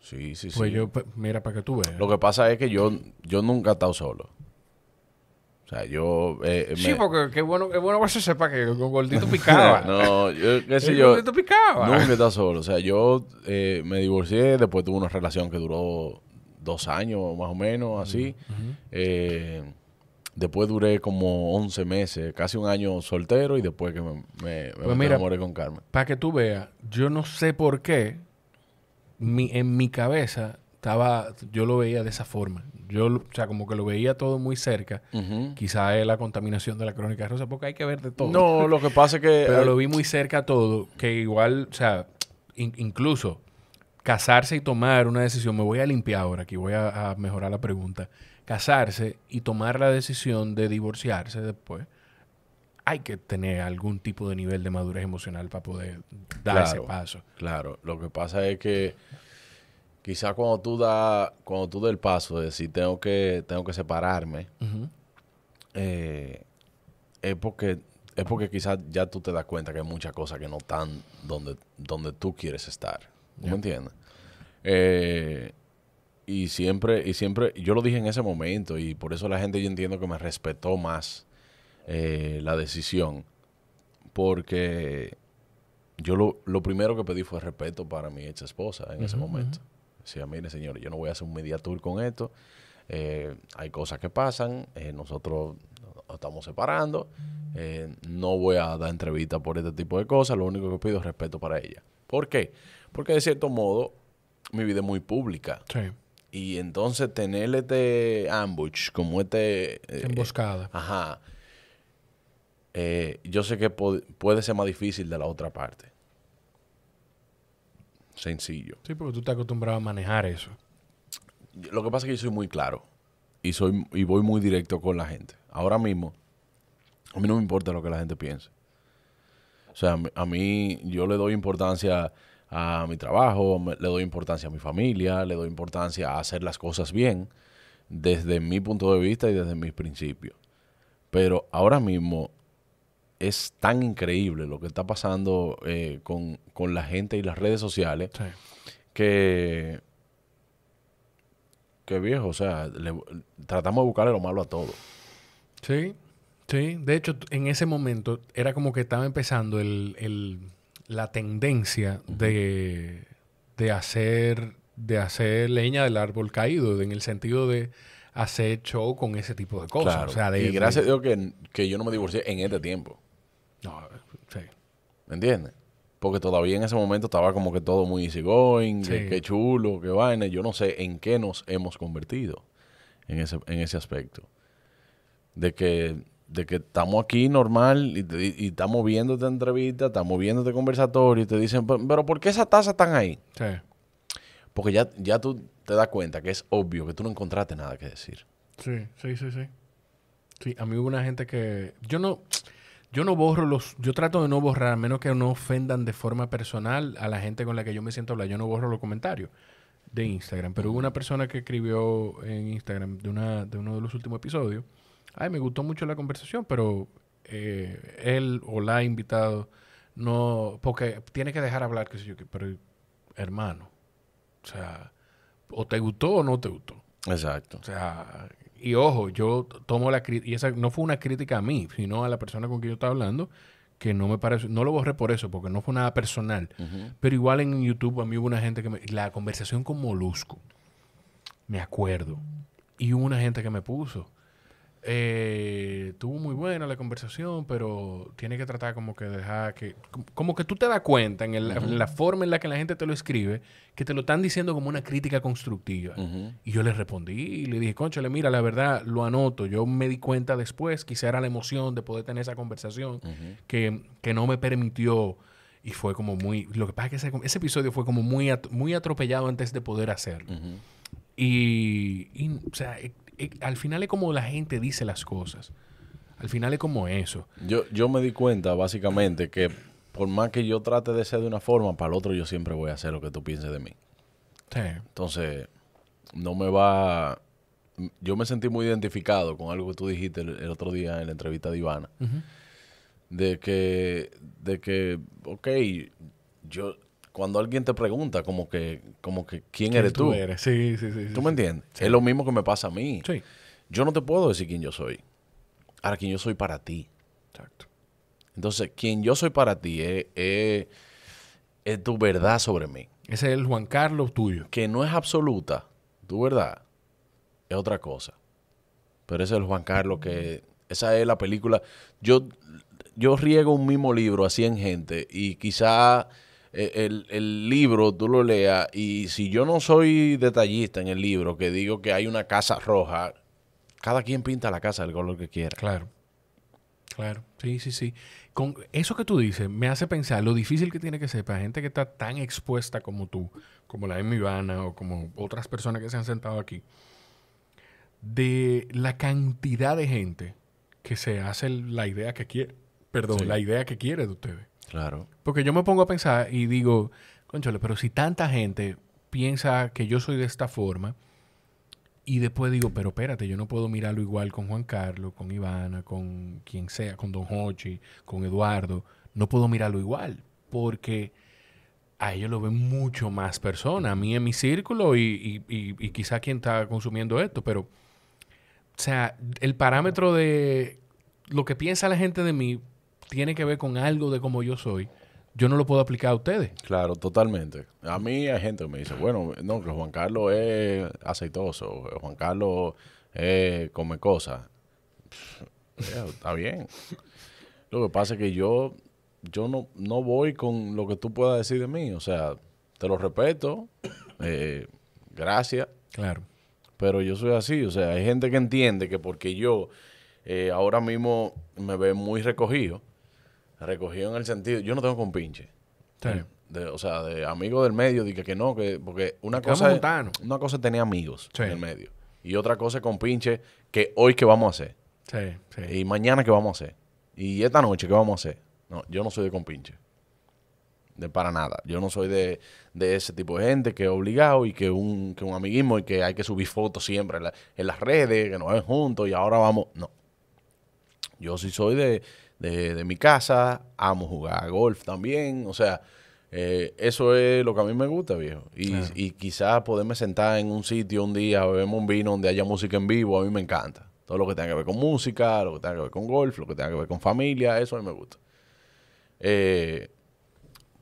Sí, mm, sí, sí. Pues yo, pues, mira, para que tú veas. Lo que pasa es que yo, yo nunca he estado solo. O sea, yo. Eh, eh, sí, porque qué bueno, qué bueno que se sepa que con Gordito picaba. no, yo, qué sé yo. Gordito picaba. Nunca está solo. O sea, yo eh, me divorcié, después tuve una relación que duró dos años, más o menos, así. después duré como 11 meses, casi un año soltero, y después que me, me, pues enamoré con Carmen. Para que tú veas, yo no sé por qué en mi cabeza estaba. Yo lo veía de esa forma yo, o sea, como que lo veía todo muy cerca. Quizá es la contaminación de la crónica rosa, porque hay que ver de todo. No, lo que pasa es que. Pero lo vi muy cerca todo, que igual, o sea, incluso casarse y tomar una decisión, me voy a limpiar ahora, aquí voy a, mejorar la pregunta. Casarse y tomar la decisión de divorciarse después, hay que tener algún tipo de nivel de madurez emocional para poder dar ese paso. Claro, lo que pasa es que quizás cuando tú da, cuando tú del paso de decir tengo que, tengo que separarme, eh, es porque es porque quizás ya tú te das cuenta que hay muchas cosas que no están donde, donde tú quieres estar. ¿Me entiendes? Eh, y siempre, y siempre, yo lo dije en ese momento, y por eso la gente yo entiendo que me respetó más eh, la decisión. Porque yo lo, lo, primero que pedí fue respeto para mi ex esposa en ese momento decía, mire señor, yo no voy a hacer un media tour con esto, eh, hay cosas que pasan, eh, nosotros nos estamos separando, eh, no voy a dar entrevistas por este tipo de cosas, lo único que pido es respeto para ella. ¿Por qué? Porque de cierto modo mi vida es muy pública. Y entonces tener este ambush, como este... Emboscada. ajá. yo sé que puede ser más difícil de la otra parte. Sencillo. Sí, porque tú estás acostumbrado a manejar eso. Lo que pasa es que yo soy muy claro y, soy, y voy muy directo con la gente. Ahora mismo, a mí no me importa lo que la gente piense. O sea, a mí yo le doy importancia a mi trabajo, le doy importancia a mi familia, le doy importancia a hacer las cosas bien desde mi punto de vista y desde mis principios. Pero ahora mismo es tan increíble lo que está pasando eh, con, la gente y las redes sociales que, que viejo, o sea, tratamos de buscarle lo malo a todo. Sí, sí. De hecho, en ese momento era como que estaba empezando la tendencia de, hacer, de hacer leña del árbol caído, en el sentido de hacer show con ese tipo de cosas. y gracias a Dios que, que, yo no me divorcié en este tiempo. No, sí. ¿Me entiendes? Porque todavía en ese momento estaba como que todo muy easy going, que chulo, qué vaina. Yo no sé en qué nos hemos convertido en ese, aspecto. De que, de que estamos aquí normal y, estamos viendo esta entrevista, estamos viendo este conversatorio y te dicen, pero ¿por qué esas taza están ahí? Sí. Porque ya, ya tú te das cuenta que es obvio que tú no encontraste nada que decir. Sí, sí, sí, sí. Sí, a mí hubo una gente que... Yo no... Yo no borro los, yo trato de no borrar, a menos que no ofendan de forma personal a la gente con la que yo me siento hablar. Yo no borro los comentarios de Instagram. Pero hubo una persona que escribió en Instagram de, una, de uno de los últimos episodios. Ay, me gustó mucho la conversación, pero eh, él o la invitado no, porque tiene que dejar hablar, qué sé yo, pero hermano, o sea, o te gustó o no te gustó. Exacto. O sea, y ojo, yo tomo la crítica, y esa no fue una crítica a mí, sino a la persona con quien yo estaba hablando, que no me parece, no lo borré por eso, porque no fue nada personal. Pero igual en YouTube a mí hubo una gente que me, la conversación con Molusco, me acuerdo, y hubo una gente que me puso, eh, tuvo muy buena la conversación, pero tiene que tratar como que dejar que... Como que tú te das cuenta en, la forma en la que la gente te lo escribe, que te lo están diciendo como una crítica constructiva. Y yo le respondí y le dije, conchale, mira, la verdad, lo anoto. Yo me di cuenta después, quizá era la emoción de poder tener esa conversación que, no me permitió... Y fue como muy... Lo que pasa es que ese, episodio fue como muy, muy atropellado antes de poder hacerlo. y, o sea, eh, al final es como la gente dice las cosas. Al final es como eso. Yo, yo me di cuenta, básicamente, que por más que yo trate de ser de una forma, para el otro yo siempre voy a hacer lo que tú pienses de mí. Sí. Entonces, no me va... Yo me sentí muy identificado con algo que tú dijiste el, otro día en la entrevista de Ivana. De que, de que, ok, yo, cuando alguien te pregunta como que, como que ¿quién, eres tú? tú eres? Sí, sí, sí. ¿Tú me entiendes? Es lo mismo que me pasa a mí. Sí. Yo no te puedo decir quién yo soy. Ahora, quién yo soy para ti. Exacto. Entonces, quién yo soy para ti es, es, tu verdad sobre mí. Ese es el Juan Carlos tuyo. Que no es absoluta, tu verdad, es otra cosa. Pero ese es el Juan Carlos que... Esa es la película. Yo, yo riego un mismo libro a en gente y quizá eh, el, libro tú lo leas y si yo no soy detallista en el libro, que digo que hay una casa roja, cada quien pinta la casa del color que quiera. Claro, claro, sí, sí, sí. Con eso que tú dices me hace pensar lo difícil que tiene que ser para gente que está tan expuesta como tú, como la mi Ivana o como otras personas que se han sentado aquí, de la cantidad de gente que se hace la idea que quiere, perdón, la idea que quiere de ustedes. Claro. Porque yo me pongo a pensar y digo, conchole, pero si tanta gente piensa que yo soy de esta forma, y después digo, pero espérate, yo no puedo mirarlo igual con Juan Carlos, con Ivana, con quien sea, con Don Hochi, con Eduardo. No puedo mirarlo igual, porque a ellos lo ven mucho más personas, a mí en mi círculo y, y quizá quien está consumiendo esto, pero, o sea, el parámetro de lo que piensa la gente de mí tiene que ver con algo de cómo yo soy, yo no lo puedo aplicar a ustedes. Claro, totalmente. A mí hay gente que me dice, bueno, no, que Juan Carlos es aceitoso, Juan Carlos eh, come cosas. está bien. Lo que pasa es que yo, yo no, no voy con lo que tú puedas decir de mí. O sea, te lo respeto. Eh, gracias. Claro. Pero yo soy así. O sea, hay gente que entiende que porque yo eh, ahora mismo me ve muy recogido, recogió en el sentido, yo no tengo compinche. Sí. Eh, de, o sea, de amigo del medio, dije que no, que porque una cosa es, una cosa tenía amigos en el medio y otra cosa es compinche que hoy que vamos a hacer. Sí, Y mañana que vamos a hacer. Y esta noche que vamos a hacer. No, yo no soy de compinche. De para nada. Yo no soy de, ese tipo de gente que es obligado y que un, que un amiguismo y que hay que subir fotos siempre en, en las redes, que nos ven juntos y ahora vamos. No. Yo sí soy de, mi casa, amo jugar a golf también, o sea, eh, eso es lo que a mí me gusta, viejo. Y, y quizás poderme sentar en un sitio un día, beberme un vino donde haya música en vivo, a mí me encanta. Todo lo que tenga que ver con música, lo que tenga que ver con golf, lo que tenga que ver con familia, eso a mí me gusta. Eh,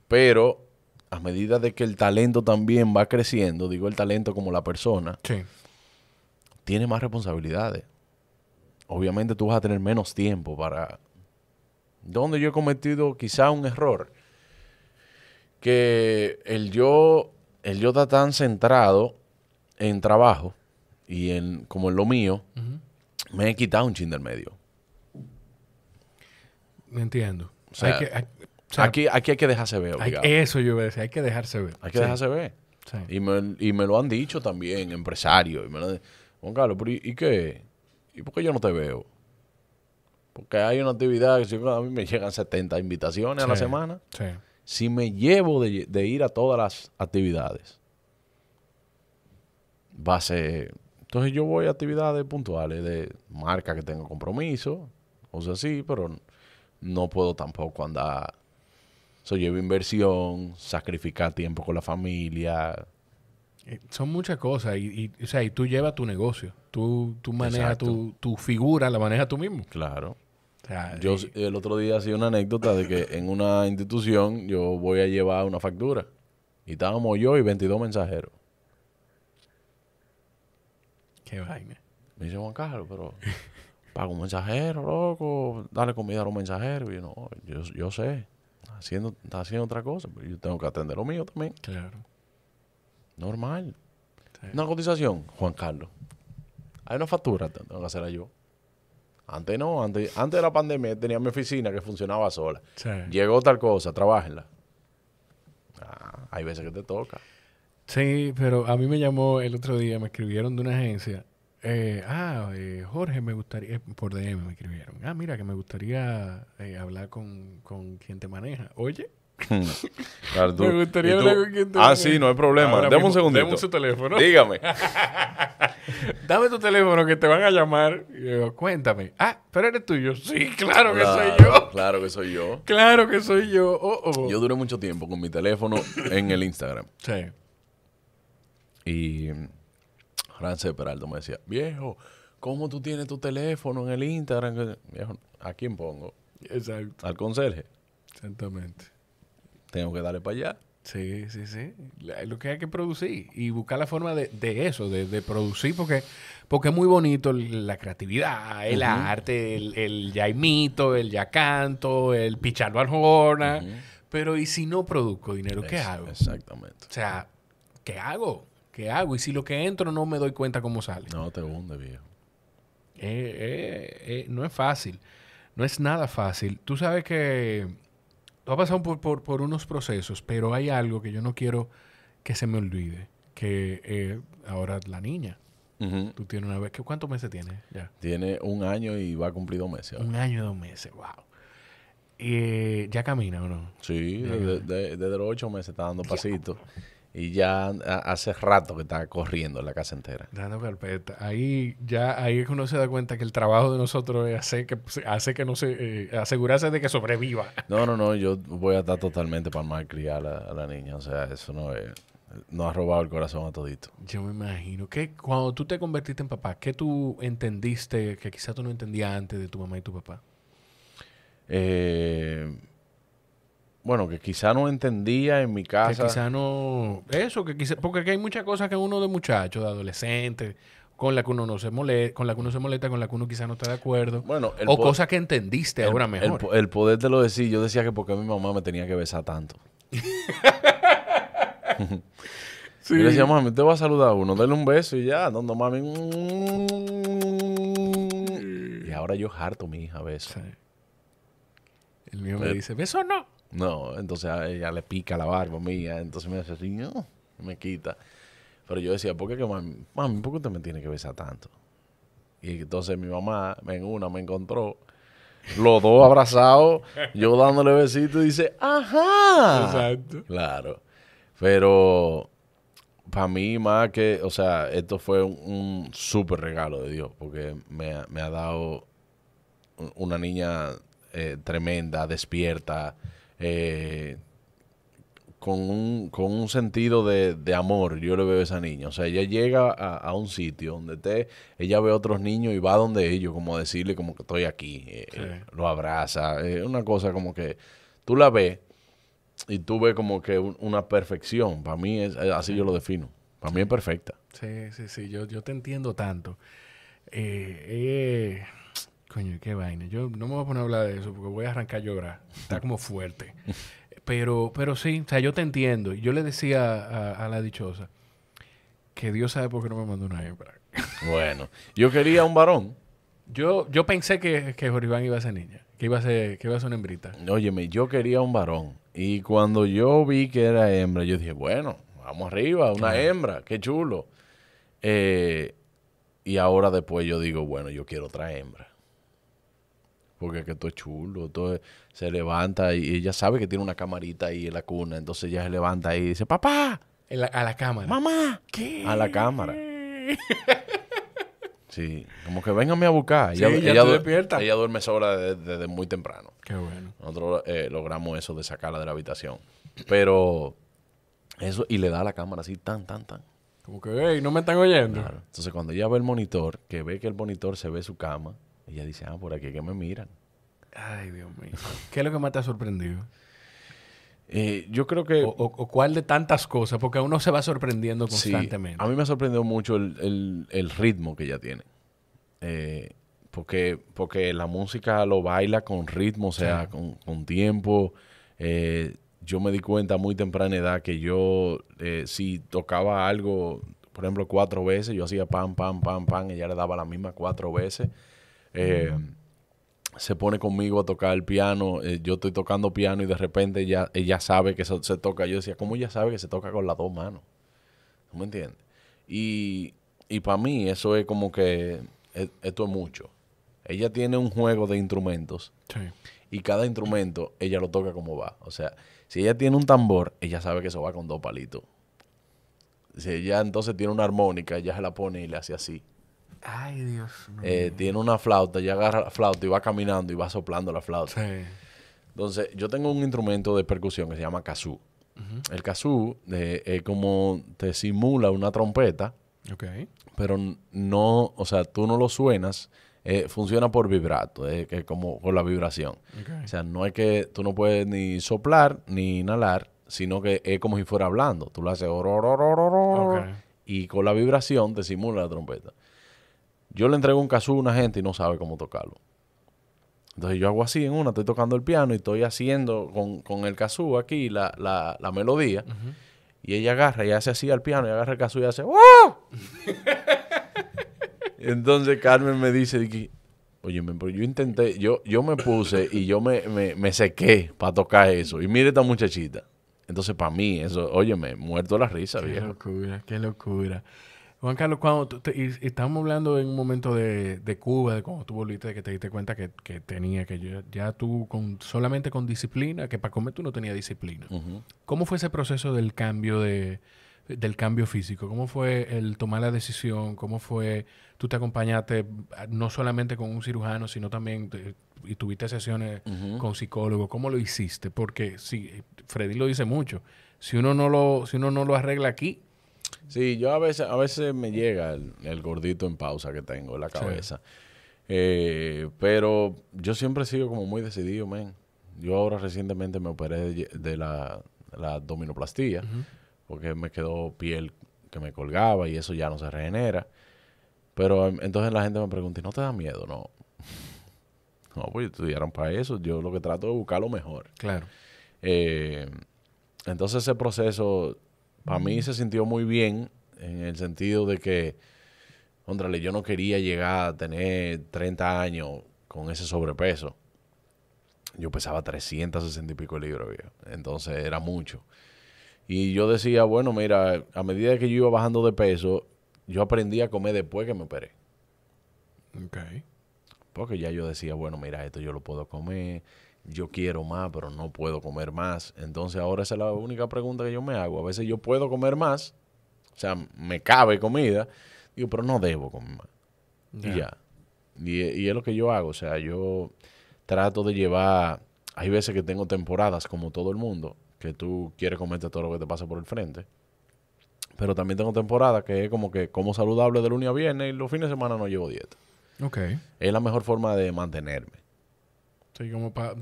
pero a medida de que el talento también va creciendo, digo el talento como la persona, tiene más responsabilidades obviamente tú vas a tener menos tiempo para... Donde yo he cometido quizá un error, que el yo, el yo está tan centrado en trabajo y en como en lo mío, me he quitado un chin del medio. Me Entiendo. aquí, aquí hay que dejarse ver. eso yo voy a decir, hay que dejarse ver. Hay que dejarse ver. Y, me, lo han dicho también empresarios. Y Carlos, ¿y qué? ¿y por qué yo no te veo? Porque hay una actividad, que a mí me llegan 70 invitaciones a la semana. Si me llevo de, de, ir a todas las actividades, va a ser... Entonces yo voy a actividades puntuales de marca que tengo compromiso, o sea, sí, pero no puedo tampoco andar... Eso lleva inversión, sacrificar tiempo con la familia, eh, son muchas cosas. Y, y, o sea, y tú llevas tu negocio. Tú, manejas tu, figura, la manejas tú mismo. Claro. yo el otro día hacía una anécdota de que en una institución yo voy a llevar una factura. Y estábamos yo y 22 mensajeros. Qué vaina. Me dice Juan Carlos, pero pago un mensajero, loco. Dale comida a un mensajero Y yo, no, sé. Haciendo, está haciendo otra cosa, pero yo tengo que atender lo mío también. Claro. Normal. Una cotización, Juan Carlos. Hay una factura, tengo que hacerla yo. Antes no, antes, de la pandemia tenía mi oficina que funcionaba sola. Llegó tal cosa, trabájenla. Ah, hay veces que te toca. Sí, pero a mí me llamó el otro día, me escribieron de una agencia. Eh, ah, eh, Jorge, me gustaría, eh, por DM me escribieron. Ah, mira, que me gustaría hablar con quien te maneja. Oye, Me gustaría hablar con quien Ah, sí, no hay problema. dame un segundito. Dame su teléfono. Dígame. dame tu teléfono que te van a llamar. Y digo, cuéntame. Ah, pero eres tuyo. Sí, claro, que soy yo. Claro que soy yo. Claro que soy yo. Oh, oh. Yo duré mucho tiempo con mi teléfono en el Instagram. Sí. Y Rance Peraldo me decía, viejo, ¿cómo tú tienes tu teléfono en el Instagram? Viejo, ¿a quién pongo? Exacto. Al conserje. Exactamente tengo que darle para allá. Sí, sí, sí. Lo que hay que producir y buscar la forma de, eso, de, producir, porque, porque es muy bonito la creatividad, el arte, el, el, yaimito, el ya canto, el picharlo al jorna. Pero ¿y si no produzco dinero, qué hago? Exactamente. O sea, ¿qué hago? ¿Qué hago? Y si lo que entro no me doy cuenta cómo sale. No, te hunde, viejo. Eh, eh, eh, no es fácil. No es nada fácil. Tú sabes que va a pasado por, por, unos procesos, pero hay algo que yo no quiero que se me olvide, que eh, ahora la niña. Tú tienes una vez. ¿Cuántos meses tiene Tiene un año y va a cumplir dos meses. Un año y dos meses, wow. Eh, ¿Ya camina o no? Sí, desde, desde los ocho meses está dando pasitos. Y ya hace rato que está corriendo la casa entera. Dando carpeta. Ahí ya ahí es que uno se da cuenta que el trabajo de nosotros es que, hace que no se, eh, asegurarse de que sobreviva. No, no, no. Yo voy a estar totalmente para malcriar a la, a la niña. O sea, eso no es... ha robado el corazón a todito. Yo me imagino que cuando tú te convertiste en papá, ¿qué tú entendiste que quizás tú no entendías antes de tu mamá y tu papá? Eh bueno, que quizá no entendía en mi casa. Que quizá no. Eso, que quizá. Porque aquí hay muchas cosas que uno de muchacho, de adolescente, con la que uno no se molesta, con la que uno se molesta, con la que uno quizá no está de acuerdo. Bueno, o cosas que entendiste ahora mejor. El, poder te lo decir, yo decía que porque mi mamá me tenía que besar tanto. sí. Yo decía, mami, te voy a saludar a uno, dale un beso y ya, no, mami. Y ahora yo harto mi hija beso. Sí. El mío me eh, dice, beso no. No, entonces ah, ella le pica la barba mía, entonces me dice así, no, me quita. Pero yo decía, ¿por qué que mami? usted me tiene que besar tanto? Y entonces mi mamá, en una, me encontró, los dos abrazados, yo dándole besito y dice, ¡ajá! Exacto. Claro. Pero para mí más que, o sea, esto fue un, súper regalo de Dios, porque me, me ha dado una niña eh, tremenda, despierta, eh, con, un, sentido de, amor, yo le veo a esa niña. O sea, ella llega a, un sitio donde te, ella ve a otros niños y va donde ellos, como decirle como que estoy aquí, eh, eh, lo abraza, es una cosa como que tú la ves y tú ves como que una perfección. Para mí es, así yo lo defino. Para mí es perfecta. Sí, sí, sí, yo, yo te entiendo tanto. eh, Coño, qué vaina. Yo no me voy a poner a hablar de eso porque voy a arrancar a llorar. Está como fuerte. Pero, pero sí, o sea, yo te entiendo. Yo le decía a, la dichosa que Dios sabe por qué no me mandó una hembra. bueno, yo quería un varón. Yo, yo pensé que, que Joribán iba a ser niña, que iba a ser, que iba a ser una hembrita. Óyeme, yo quería un varón. Y cuando yo vi que era hembra, yo dije, bueno, vamos arriba, una hembra, qué chulo. Eh, y ahora después yo digo, bueno, yo quiero otra hembra porque que es chulo, todo se levanta y ella sabe que tiene una camarita ahí en la cuna, entonces ella se levanta y dice, papá. a la cámara. Mamá. ¿Qué? A la cámara. sí, como que venganme a buscar. ella, ella, despierta. ella, duerme sola desde, muy temprano. Qué bueno. Nosotros eh, logramos eso de sacarla de la habitación. Pero eso, y le da a la cámara así, tan, tan, tan. Como que, hey, no me están oyendo. Claro. Entonces, cuando ella ve el monitor, que ve que el monitor se ve su cama, ...y Ella dice, ah, por aquí que me miran. Ay, Dios mío. ¿Qué es lo que más te ha sorprendido? Eh, yo creo que... O, cuál de tantas cosas, porque uno se va sorprendiendo constantemente. a mí me ha sorprendido mucho el, ritmo que ella tiene. Eh, porque, porque la música lo baila con ritmo, o sea, con, tiempo. Eh, yo me di cuenta muy temprana edad que yo, si tocaba algo, por ejemplo, cuatro veces, yo hacía pam, pam, pam, pam, ella le daba la misma cuatro veces. Eh, se pone conmigo a tocar el piano, eh, yo estoy tocando piano y de repente ella, ella sabe que eso se toca. Yo decía, ¿cómo ella sabe que se toca con las dos manos? ¿No me entiendes? Y, y para mí eso es como que e, esto es mucho. Ella tiene un juego de instrumentos y cada instrumento ella lo toca como va. O sea, si ella tiene un tambor, ella sabe que eso va con dos palitos. Si ella entonces tiene una armónica, ella se la pone y le hace así. Ay, Dios mío. Eh, tiene una flauta, ya agarra la flauta y va caminando y va soplando la flauta. Entonces, yo tengo un instrumento de percusión que se llama casú El casú eh, es como te simula una trompeta. Pero no, o sea, tú no lo suenas. Eh, funciona por vibrato, es que como con la vibración. O sea, no es que tú no puedes ni soplar ni inhalar, sino que es como si fuera hablando. Tú lo haces y con la vibración te simula la trompeta. Yo le entrego un kazoo a una gente y no sabe cómo tocarlo. Entonces yo hago así en una, estoy tocando el piano y estoy haciendo con, con el kazoo aquí la, la, la melodía. Y ella agarra y hace así al piano y agarra el kazoo y hace ¡Uh! Entonces Carmen me dice, oye, yo intenté, yo, yo me puse y yo me, me, me sequé para tocar eso. Y mire esta muchachita. Entonces para mí eso, óyeme, muerto la risa, Qué locura, qué locura. Juan Carlos, cuando te, estamos hablando en un momento de, Cuba, de cuando tú volviste, que te diste cuenta que, que tenía, que ya, tú con, solamente con disciplina, que para comer tú no tenías disciplina. ¿Cómo fue ese proceso del cambio de, del cambio físico? ¿Cómo fue el tomar la decisión? ¿Cómo fue, tú te acompañaste ah, no solamente con un cirujano, sino también y tuviste sesiones con psicólogo? ¿Cómo lo hiciste? Porque si, Freddy lo dice mucho, si uno no lo, si uno no lo arregla aquí, Sí, yo a veces, a veces me llega el, gordito en pausa que tengo en la cabeza. Eh, pero yo siempre sigo como muy decidido, men. Yo ahora recientemente me operé de, la, la dominoplastía porque me quedó piel que me colgaba y eso ya no se regenera. Pero em, entonces la gente me pregunta, ¿y no te da miedo? No. No, pues estudiaron para eso. Yo lo que trato es buscar lo mejor. Claro. Eh, entonces ese proceso para mí se sintió muy bien en el sentido de que, contrale, yo no quería llegar a tener 30 años con ese sobrepeso. Yo pesaba 360 y pico libras, Entonces era mucho. Y yo decía, bueno, mira, a medida que yo iba bajando de peso, yo aprendí a comer después que me operé. Ok. Porque ya yo decía, bueno, mira, esto yo lo puedo comer yo quiero más, pero no puedo comer más. Entonces ahora esa es la única pregunta que yo me hago. A veces yo puedo comer más, o sea, me cabe comida, digo, pero no debo comer más. Y ya. Y, y, es lo que yo hago, o sea, yo trato de llevar, hay veces que tengo temporadas como todo el mundo, que tú quieres comerte todo lo que te pasa por el frente. Pero también tengo temporadas que es como que como saludable de lunes a viernes y los fines de semana no llevo dieta. Ok. Es la mejor forma de mantenerme. Y como para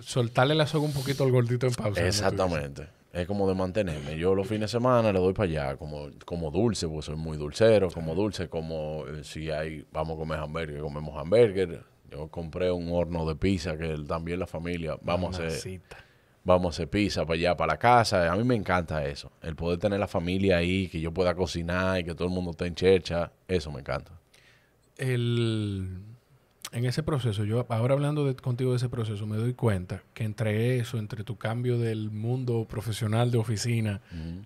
soltarle la soga un poquito al gordito en pausa. Exactamente. es como de mantenerme. Yo los fines de semana le doy para allá, como, como dulce, porque soy muy dulcero, como dulce, como eh, si hay, vamos a comer hamburger comemos hamburger Yo compré un horno de pizza que también la familia, vamos a hacer, vamos a hacer pizza para allá, para la casa. A mí me encanta eso, el poder tener la familia ahí, que yo pueda cocinar y que todo el mundo esté en chercha. eso me encanta. El en ese proceso, yo ahora hablando contigo de ese proceso, me doy cuenta que entre eso, entre tu cambio del mundo profesional de oficina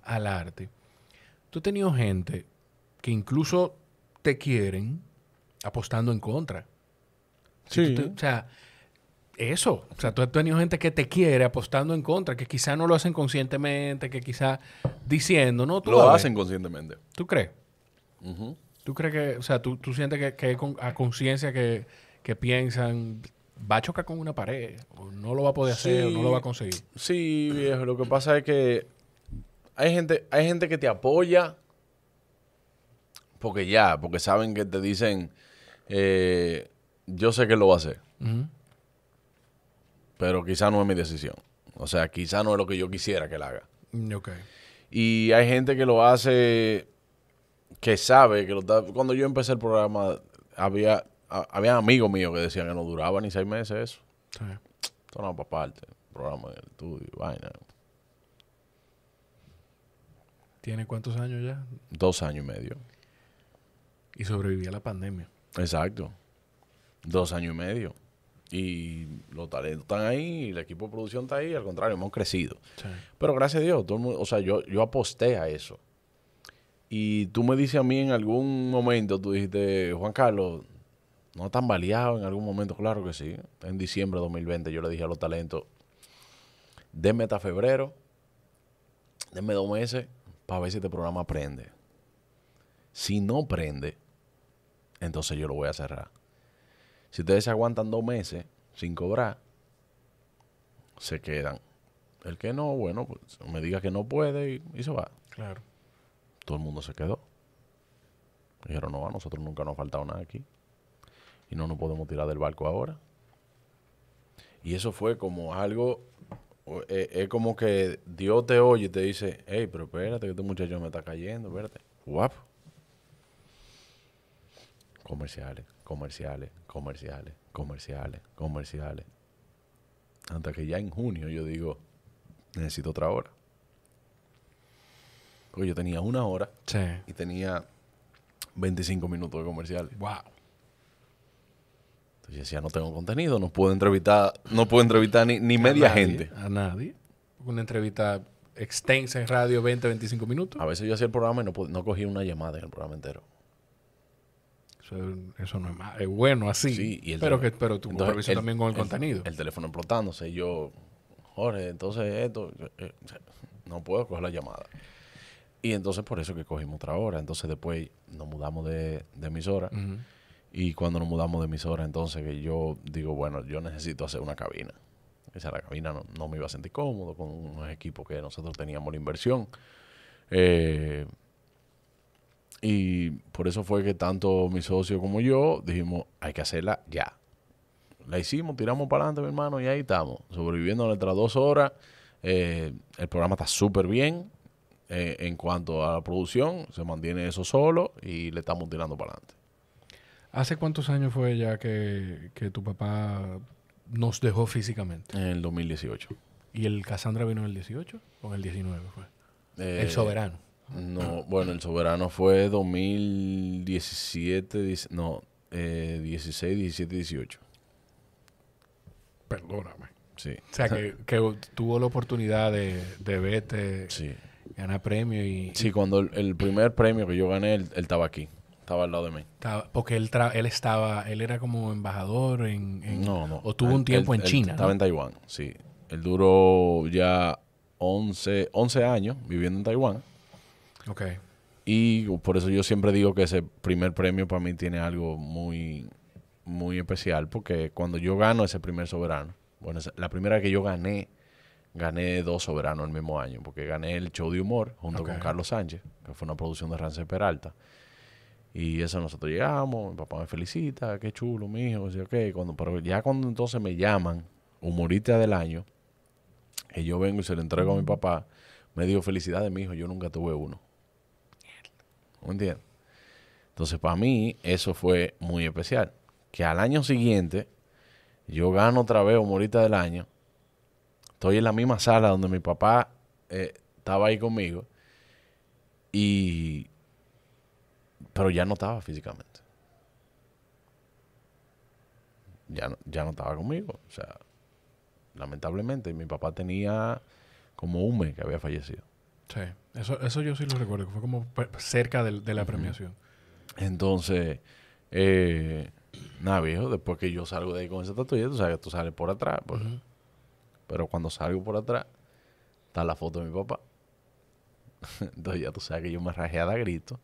al arte, tú has tenido gente que incluso te quieren apostando en contra. Sí. o sea, eso. O sea, tú has tenido gente que te quiere apostando en contra, que quizá no lo hacen conscientemente, que quizá diciendo, ¿no? Tú lo hacen conscientemente. ¿Tú crees? ¿Tú crees que, o sea, tú, sientes que, que a conciencia que que piensan, va a chocar con una pared, o no lo va a poder hacer, o no lo va a conseguir. Sí, viejo, lo que pasa es que hay gente, hay gente que te apoya porque ya, porque saben que te dicen, eh, yo sé que lo va a hacer, pero quizá no es mi decisión. O sea, quizá no es lo que yo quisiera que él haga. Mm, y hay gente que lo hace, que sabe que lo está... Cuando yo empecé el programa, había había amigos míos que decían que no duraba ni seis meses eso. Sí. no para parte, programa de estudio, vaina. ¿Tiene cuántos años ya? Dos años y medio. Y sobrevivía la pandemia. Exacto. Dos años y medio. Y los talentos están ahí, y el equipo de producción está ahí, al contrario, hemos crecido. Pero gracias a Dios, o sea, yo, yo aposté a eso. Y tú me dices a mí en algún momento, tú dijiste, Juan Carlos, no tan baleado en algún momento, claro que sí. En diciembre de 2020 yo le dije a los talentos, denme hasta febrero, denme dos meses para ver si este programa prende. Si no prende, entonces yo lo voy a cerrar. Si ustedes se aguantan dos meses sin cobrar, se quedan. El que no, bueno, pues me diga que no puede y, y se va. Claro. Todo el mundo se quedó. Dijeron, no, a nosotros nunca nos ha faltado nada aquí y no nos podemos tirar del barco ahora. Y eso fue como algo, e, es, como que Dios te oye y te dice, hey, pero espérate que este muchacho me está cayendo, espérate. Guapo. Comerciales, comerciales, comerciales, comerciales, comerciales. Hasta que ya en junio yo digo, necesito otra hora. Porque yo tenía una hora y tenía 25 minutos de comerciales. ¡Wow! Entonces yo decía, no tengo contenido, no puedo entrevistar, no puedo entrevistar ni, ni media gente. A nadie. Una entrevista extensa en radio, 20, 25 minutos. A veces yo hacía el programa y no, no cogía una llamada en el programa entero. Eso, no es malo. es bueno así. Sí, pero, que, pero tú también con el, contenido. El teléfono explotándose. yo, Jorge, entonces esto, eh, no puedo coger la llamada. Y entonces por eso que cogimos otra hora. Entonces después nos mudamos de, emisora. Y cuando nos mudamos de emisora, entonces que yo digo, bueno, yo necesito hacer una cabina. Esa la cabina no, me iba a sentir cómodo con unos equipos que nosotros teníamos la inversión. Eh, y por eso fue que tanto mi socio como yo dijimos, hay que hacerla ya. La hicimos, tiramos para adelante, mi hermano, y ahí estamos, sobreviviendo nuestras dos horas. Eh, el programa está súper bien eh, en cuanto a la producción, se mantiene eso solo y le estamos tirando para adelante. ¿Hace cuántos años fue ya que, tu papá nos dejó físicamente? En el 2018. ¿Y el Cassandra vino en el 18 o en el 19 fue? el eh, soberano. No, bueno, el soberano fue 2017, no, 16, 17, 18. Perdóname. Sí. O sea, que, tuvo la oportunidad de, de verte, ganar premio y... Sí, cuando el, primer premio que yo gané, el, estaba aquí estaba al lado de mí. porque él, estaba, él era como embajador en... no, no. O tuvo un tiempo en China. Estaba en Taiwán, sí. Él duró ya 11, 11 años viviendo en Taiwán. Ok. Y por eso yo siempre digo que ese primer premio para mí tiene algo muy, muy especial, porque cuando yo gano ese primer soberano, bueno, la primera que yo gané, gané dos soberanos el mismo año, porque gané el show de humor junto con Carlos Sánchez, que fue una producción de Rance Peralta. Y eso nosotros llegamos, mi papá me felicita, qué chulo, mi hijo, sí, cuando, pero ya cuando entonces me llaman, humorita del año, que yo vengo y se lo entrego a mi papá, me digo, felicidades, mi hijo, yo nunca tuve uno. ¿Me entiendes? Entonces, para mí, eso fue muy especial. Que al año siguiente, yo gano otra vez humorita del año, estoy en la misma sala donde mi papá eh, estaba ahí conmigo, y pero ya no estaba físicamente. Ya no, ya no estaba conmigo. O sea, lamentablemente, mi papá tenía como un mes que había fallecido. Sí, eso, eso yo sí lo recuerdo, que fue como cerca de, la premiación. Entonces, eh, nada, viejo, después que yo salgo de ahí con esa tatuaje, tú sabes que tú sales por atrás. Pues. Pero cuando salgo por atrás, está la foto de mi papá. Entonces ya tú sabes que yo me rajé a dar grito.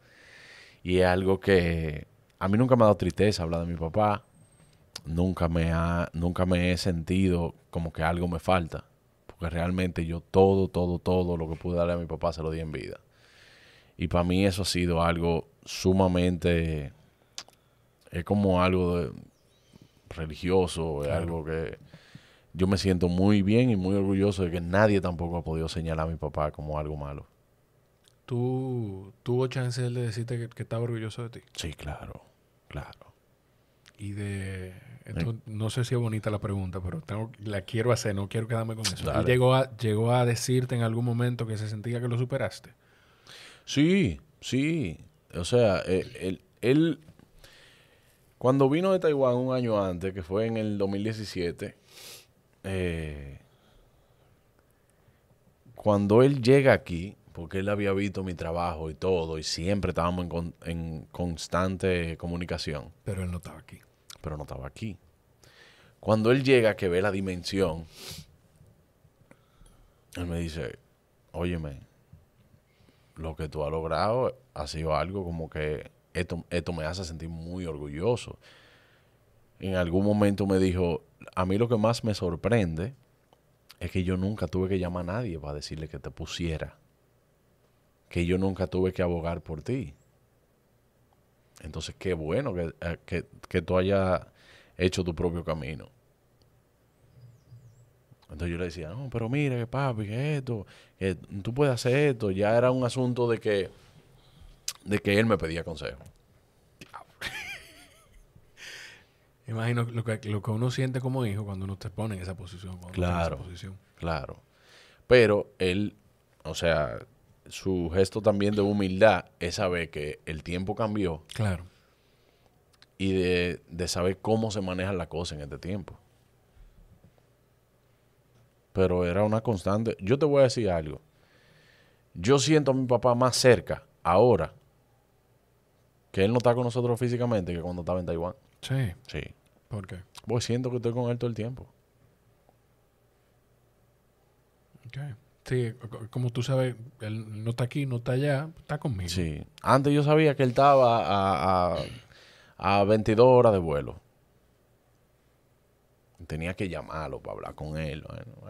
Y es algo que a mí nunca me ha dado tristeza hablar de mi papá. Nunca me, ha, nunca me he sentido como que algo me falta. Porque realmente yo todo, todo, todo lo que pude darle a mi papá se lo di en vida. Y para mí eso ha sido algo sumamente... Es como algo religioso, es algo que yo me siento muy bien y muy orgulloso de que nadie tampoco ha podido señalar a mi papá como algo malo. ¿Tú tuvo chance de decirte que, que, estaba orgulloso de ti? Sí, claro, claro. Y de... Eh. No sé si es bonita la pregunta, pero la quiero hacer, no quiero quedarme con eso. llegó a, llegó a decirte en algún momento que se sentía que lo superaste? Sí, sí. O sea, él, cuando vino de Taiwán un año antes, que fue en el 2017, eh, cuando él llega aquí, porque él había visto mi trabajo y todo, y siempre estábamos en, constante comunicación. Pero él no estaba aquí. Pero no estaba aquí. Cuando él llega, que ve la dimensión, él me dice, óyeme, lo que tú has logrado ha sido algo como que esto, esto me hace sentir muy orgulloso. En algún momento me dijo, a mí lo que más me sorprende es que yo nunca tuve que llamar a nadie para decirle que te pusiera que yo nunca tuve que abogar por ti. Entonces, qué bueno eh, que, que, tú hayas hecho tu propio camino. Entonces yo le decía, no, pero mira, que papi, que esto, que tú puedes hacer esto. Ya era un asunto de que, de que él me pedía consejo. Imagino lo que, lo que uno siente como hijo cuando uno te pone en esa posición. Claro, en esa posición. claro. Pero él, o sea, su gesto también de humildad es saber que el tiempo cambió. Claro. Y de, saber cómo se maneja la cosa en este tiempo. Pero era una constante. Yo te voy a decir algo. Yo siento a mi papá más cerca ahora que él no está con nosotros físicamente que cuando estaba en Taiwán. Sí. Sí. ¿Por qué? Pues siento que estoy con él todo el tiempo. Okay como tú sabes, él no está aquí, no está allá, está conmigo. Sí. Antes yo sabía que él estaba a, a, 22 horas de vuelo. Tenía que llamarlo para hablar con él.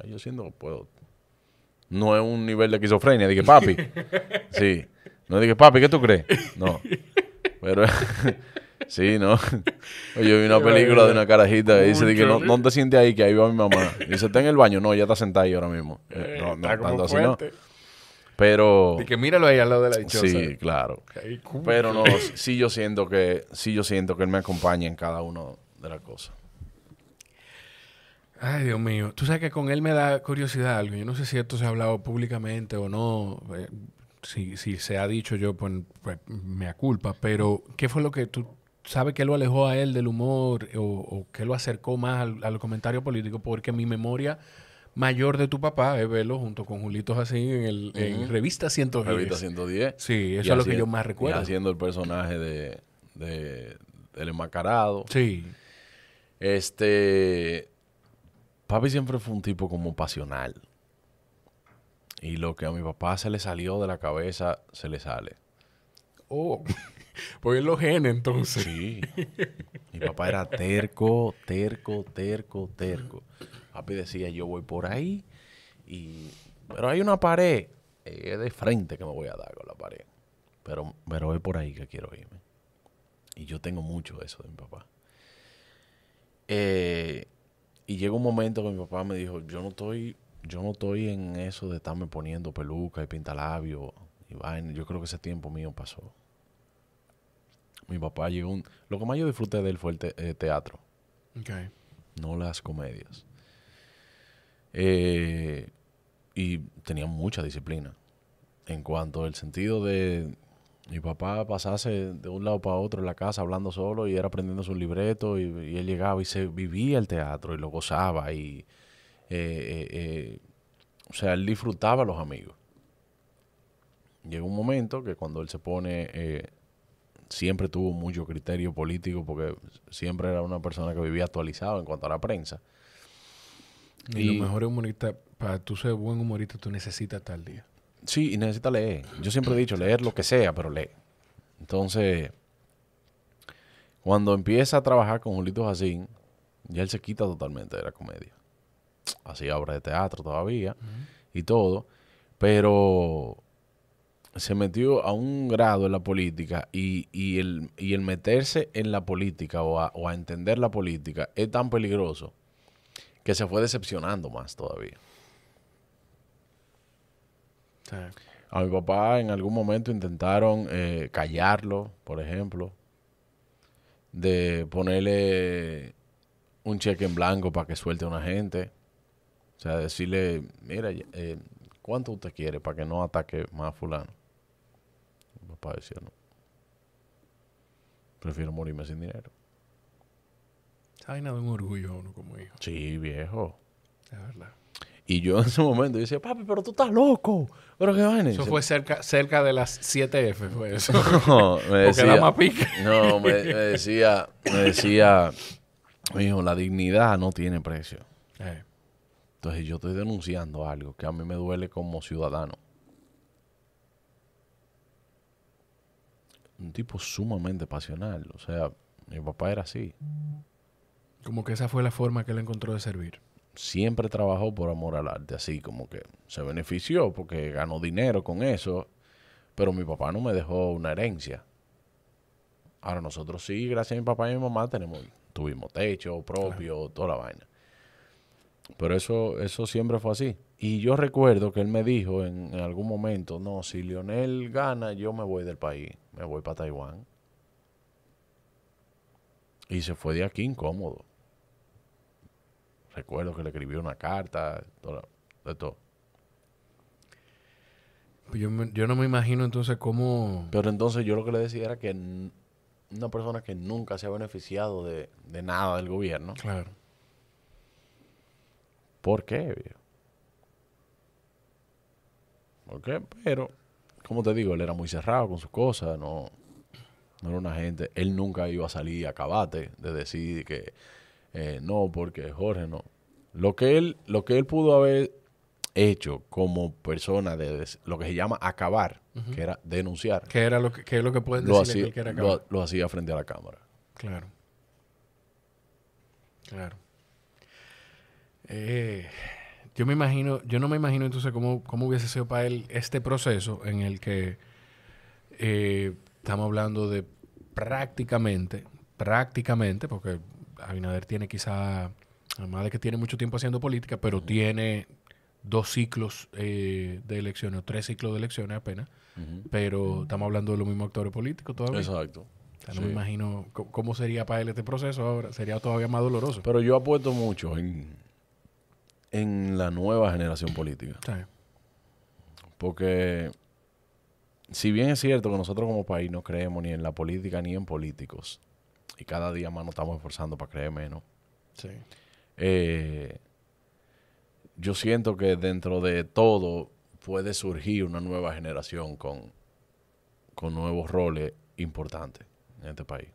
yo siento que puedo. No es un nivel de esquizofrenia. Dije, papi. sí. No dije, papi, ¿qué tú crees? No. Pero. Sí, ¿no? yo vi una película de una carajita y dice que no, te sientes ahí, que ahí va mi mamá. dice, está en el baño. No, ya está sentada ahí ahora mismo. Eh, eh, no, no, no. Pero... Y que míralo ahí al lado de la dichosa. Sí, claro. Pero no, sí yo siento que... Sí yo siento que él me acompaña en cada uno de las cosas. Ay, Dios mío. Tú sabes que con él me da curiosidad algo. Yo no sé si esto se ha hablado públicamente o no. Eh, si, se ha dicho yo, pues, pues, me aculpa. Pero, ¿qué fue lo que tú sabe qué lo alejó a él del humor o, qué lo acercó más al, al, comentario político, porque mi memoria mayor de tu papá es verlo junto con Julitos así en, el, en Revista 110. Revista 110. Sí, eso es lo que yo más recuerdo. Y haciendo el personaje de, de, del enmacarado. Sí. Este, papi siempre fue un tipo como pasional. Y lo que a mi papá se le salió de la cabeza, se le sale. Oh. Porque es lo genes entonces. Sí. Mi papá era terco, terco, terco, terco. Papi decía, yo voy por ahí y... Pero hay una pared. Es eh, de frente que me voy a dar con la pared. Pero, pero voy por ahí que quiero irme. Y yo tengo mucho eso de mi papá. Eh, y llegó un momento que mi papá me dijo, yo no estoy, yo no estoy en eso de estarme poniendo peluca y pintalabios y Yo creo que ese tiempo mío pasó mi papá llegó un... Lo que más yo disfruté de él fue el eh, teatro. No las comedias. Eh, y tenía mucha disciplina. En cuanto al sentido de mi papá pasase de un lado para otro en la casa hablando solo y era aprendiendo su libreto y, él llegaba y se vivía el teatro y lo gozaba y... Eh, o sea, él disfrutaba a los amigos. Llegó un momento que cuando él se pone siempre tuvo mucho criterio político porque siempre era una persona que vivía actualizado en cuanto a la prensa. Y, lo mejor humorista, para tú ser buen humorista, tú necesitas tal día. Sí, y necesitas leer. Yo siempre he dicho, leer lo que sea, pero lee. Entonces, cuando empieza a trabajar con Julito Jacín, ya él se quita totalmente de la comedia. Hacía obras de teatro todavía y todo, pero se metió a un grado en la política y, el, meterse en la política o a, entender la política es tan peligroso que se fue decepcionando más todavía. A mi papá en algún momento intentaron eh, callarlo, por ejemplo, de ponerle un cheque en blanco para que suelte a una gente. O sea, decirle, mira, eh, ¿cuánto usted quiere para que no ataque más a fulano? para decirlo. Prefiero morirme sin dinero. Hay nada de un orgullo uno como hijo. Sí, viejo. Es verdad. Y yo en ese momento decía, papi, pero tú estás loco. Pero qué vaina. Eso fue cerca, cerca de las 7F, fue eso. no, me decía. me, decía, me decía, hijo, la dignidad no tiene precio. Eh. Entonces yo estoy denunciando algo que a mí me duele como ciudadano. un tipo sumamente pasional. O sea, mi papá era así. Como que esa fue la forma que él encontró de servir. Siempre trabajó por amor al arte, así como que se benefició porque ganó dinero con eso, pero mi papá no me dejó una herencia. Ahora nosotros sí, gracias a mi papá y a mi mamá, tenemos, tuvimos techo propio, toda la vaina. Pero eso, eso siempre fue así. Y yo recuerdo que él me dijo en algún momento, no, si Lionel gana, yo me voy del país me voy para Taiwán. Y se fue de aquí incómodo. Recuerdo que le escribió una carta, de todo. Pues yo, yo, no me imagino entonces cómo... Pero entonces yo lo que le decía era que una persona que nunca se ha beneficiado de, de nada del gobierno. Claro. ¿Por qué? ¿Por qué? Pero como te digo, él era muy cerrado con sus cosas, no, no era una gente, él nunca iba a salir a cabate de decir que eh, no, porque Jorge no. Lo que él, lo que él pudo haber hecho como persona de, lo que se llama acabar, que era denunciar. Que era lo que, que es lo que pueden decir que era acabar. Lo, lo hacía frente a la cámara. Claro. Claro. Eh, yo me imagino, yo no me imagino entonces cómo, cómo hubiese sido para él este proceso en el que eh, estamos hablando de prácticamente, prácticamente, porque Abinader tiene quizá, además de que tiene mucho tiempo haciendo política, pero tiene dos ciclos eh, de elecciones, o tres ciclos de elecciones apenas, pero estamos hablando de los mismos actores políticos todavía. Exacto. no me imagino cómo sería para él este proceso ahora. Sería todavía más doloroso. Pero yo apuesto mucho en, en la nueva generación política. Porque si bien es cierto que nosotros como país no creemos ni en la política ni en políticos, y cada día más nos estamos esforzando para creer menos, eh, yo siento que dentro de todo puede surgir una nueva generación con, con nuevos roles importantes en este país.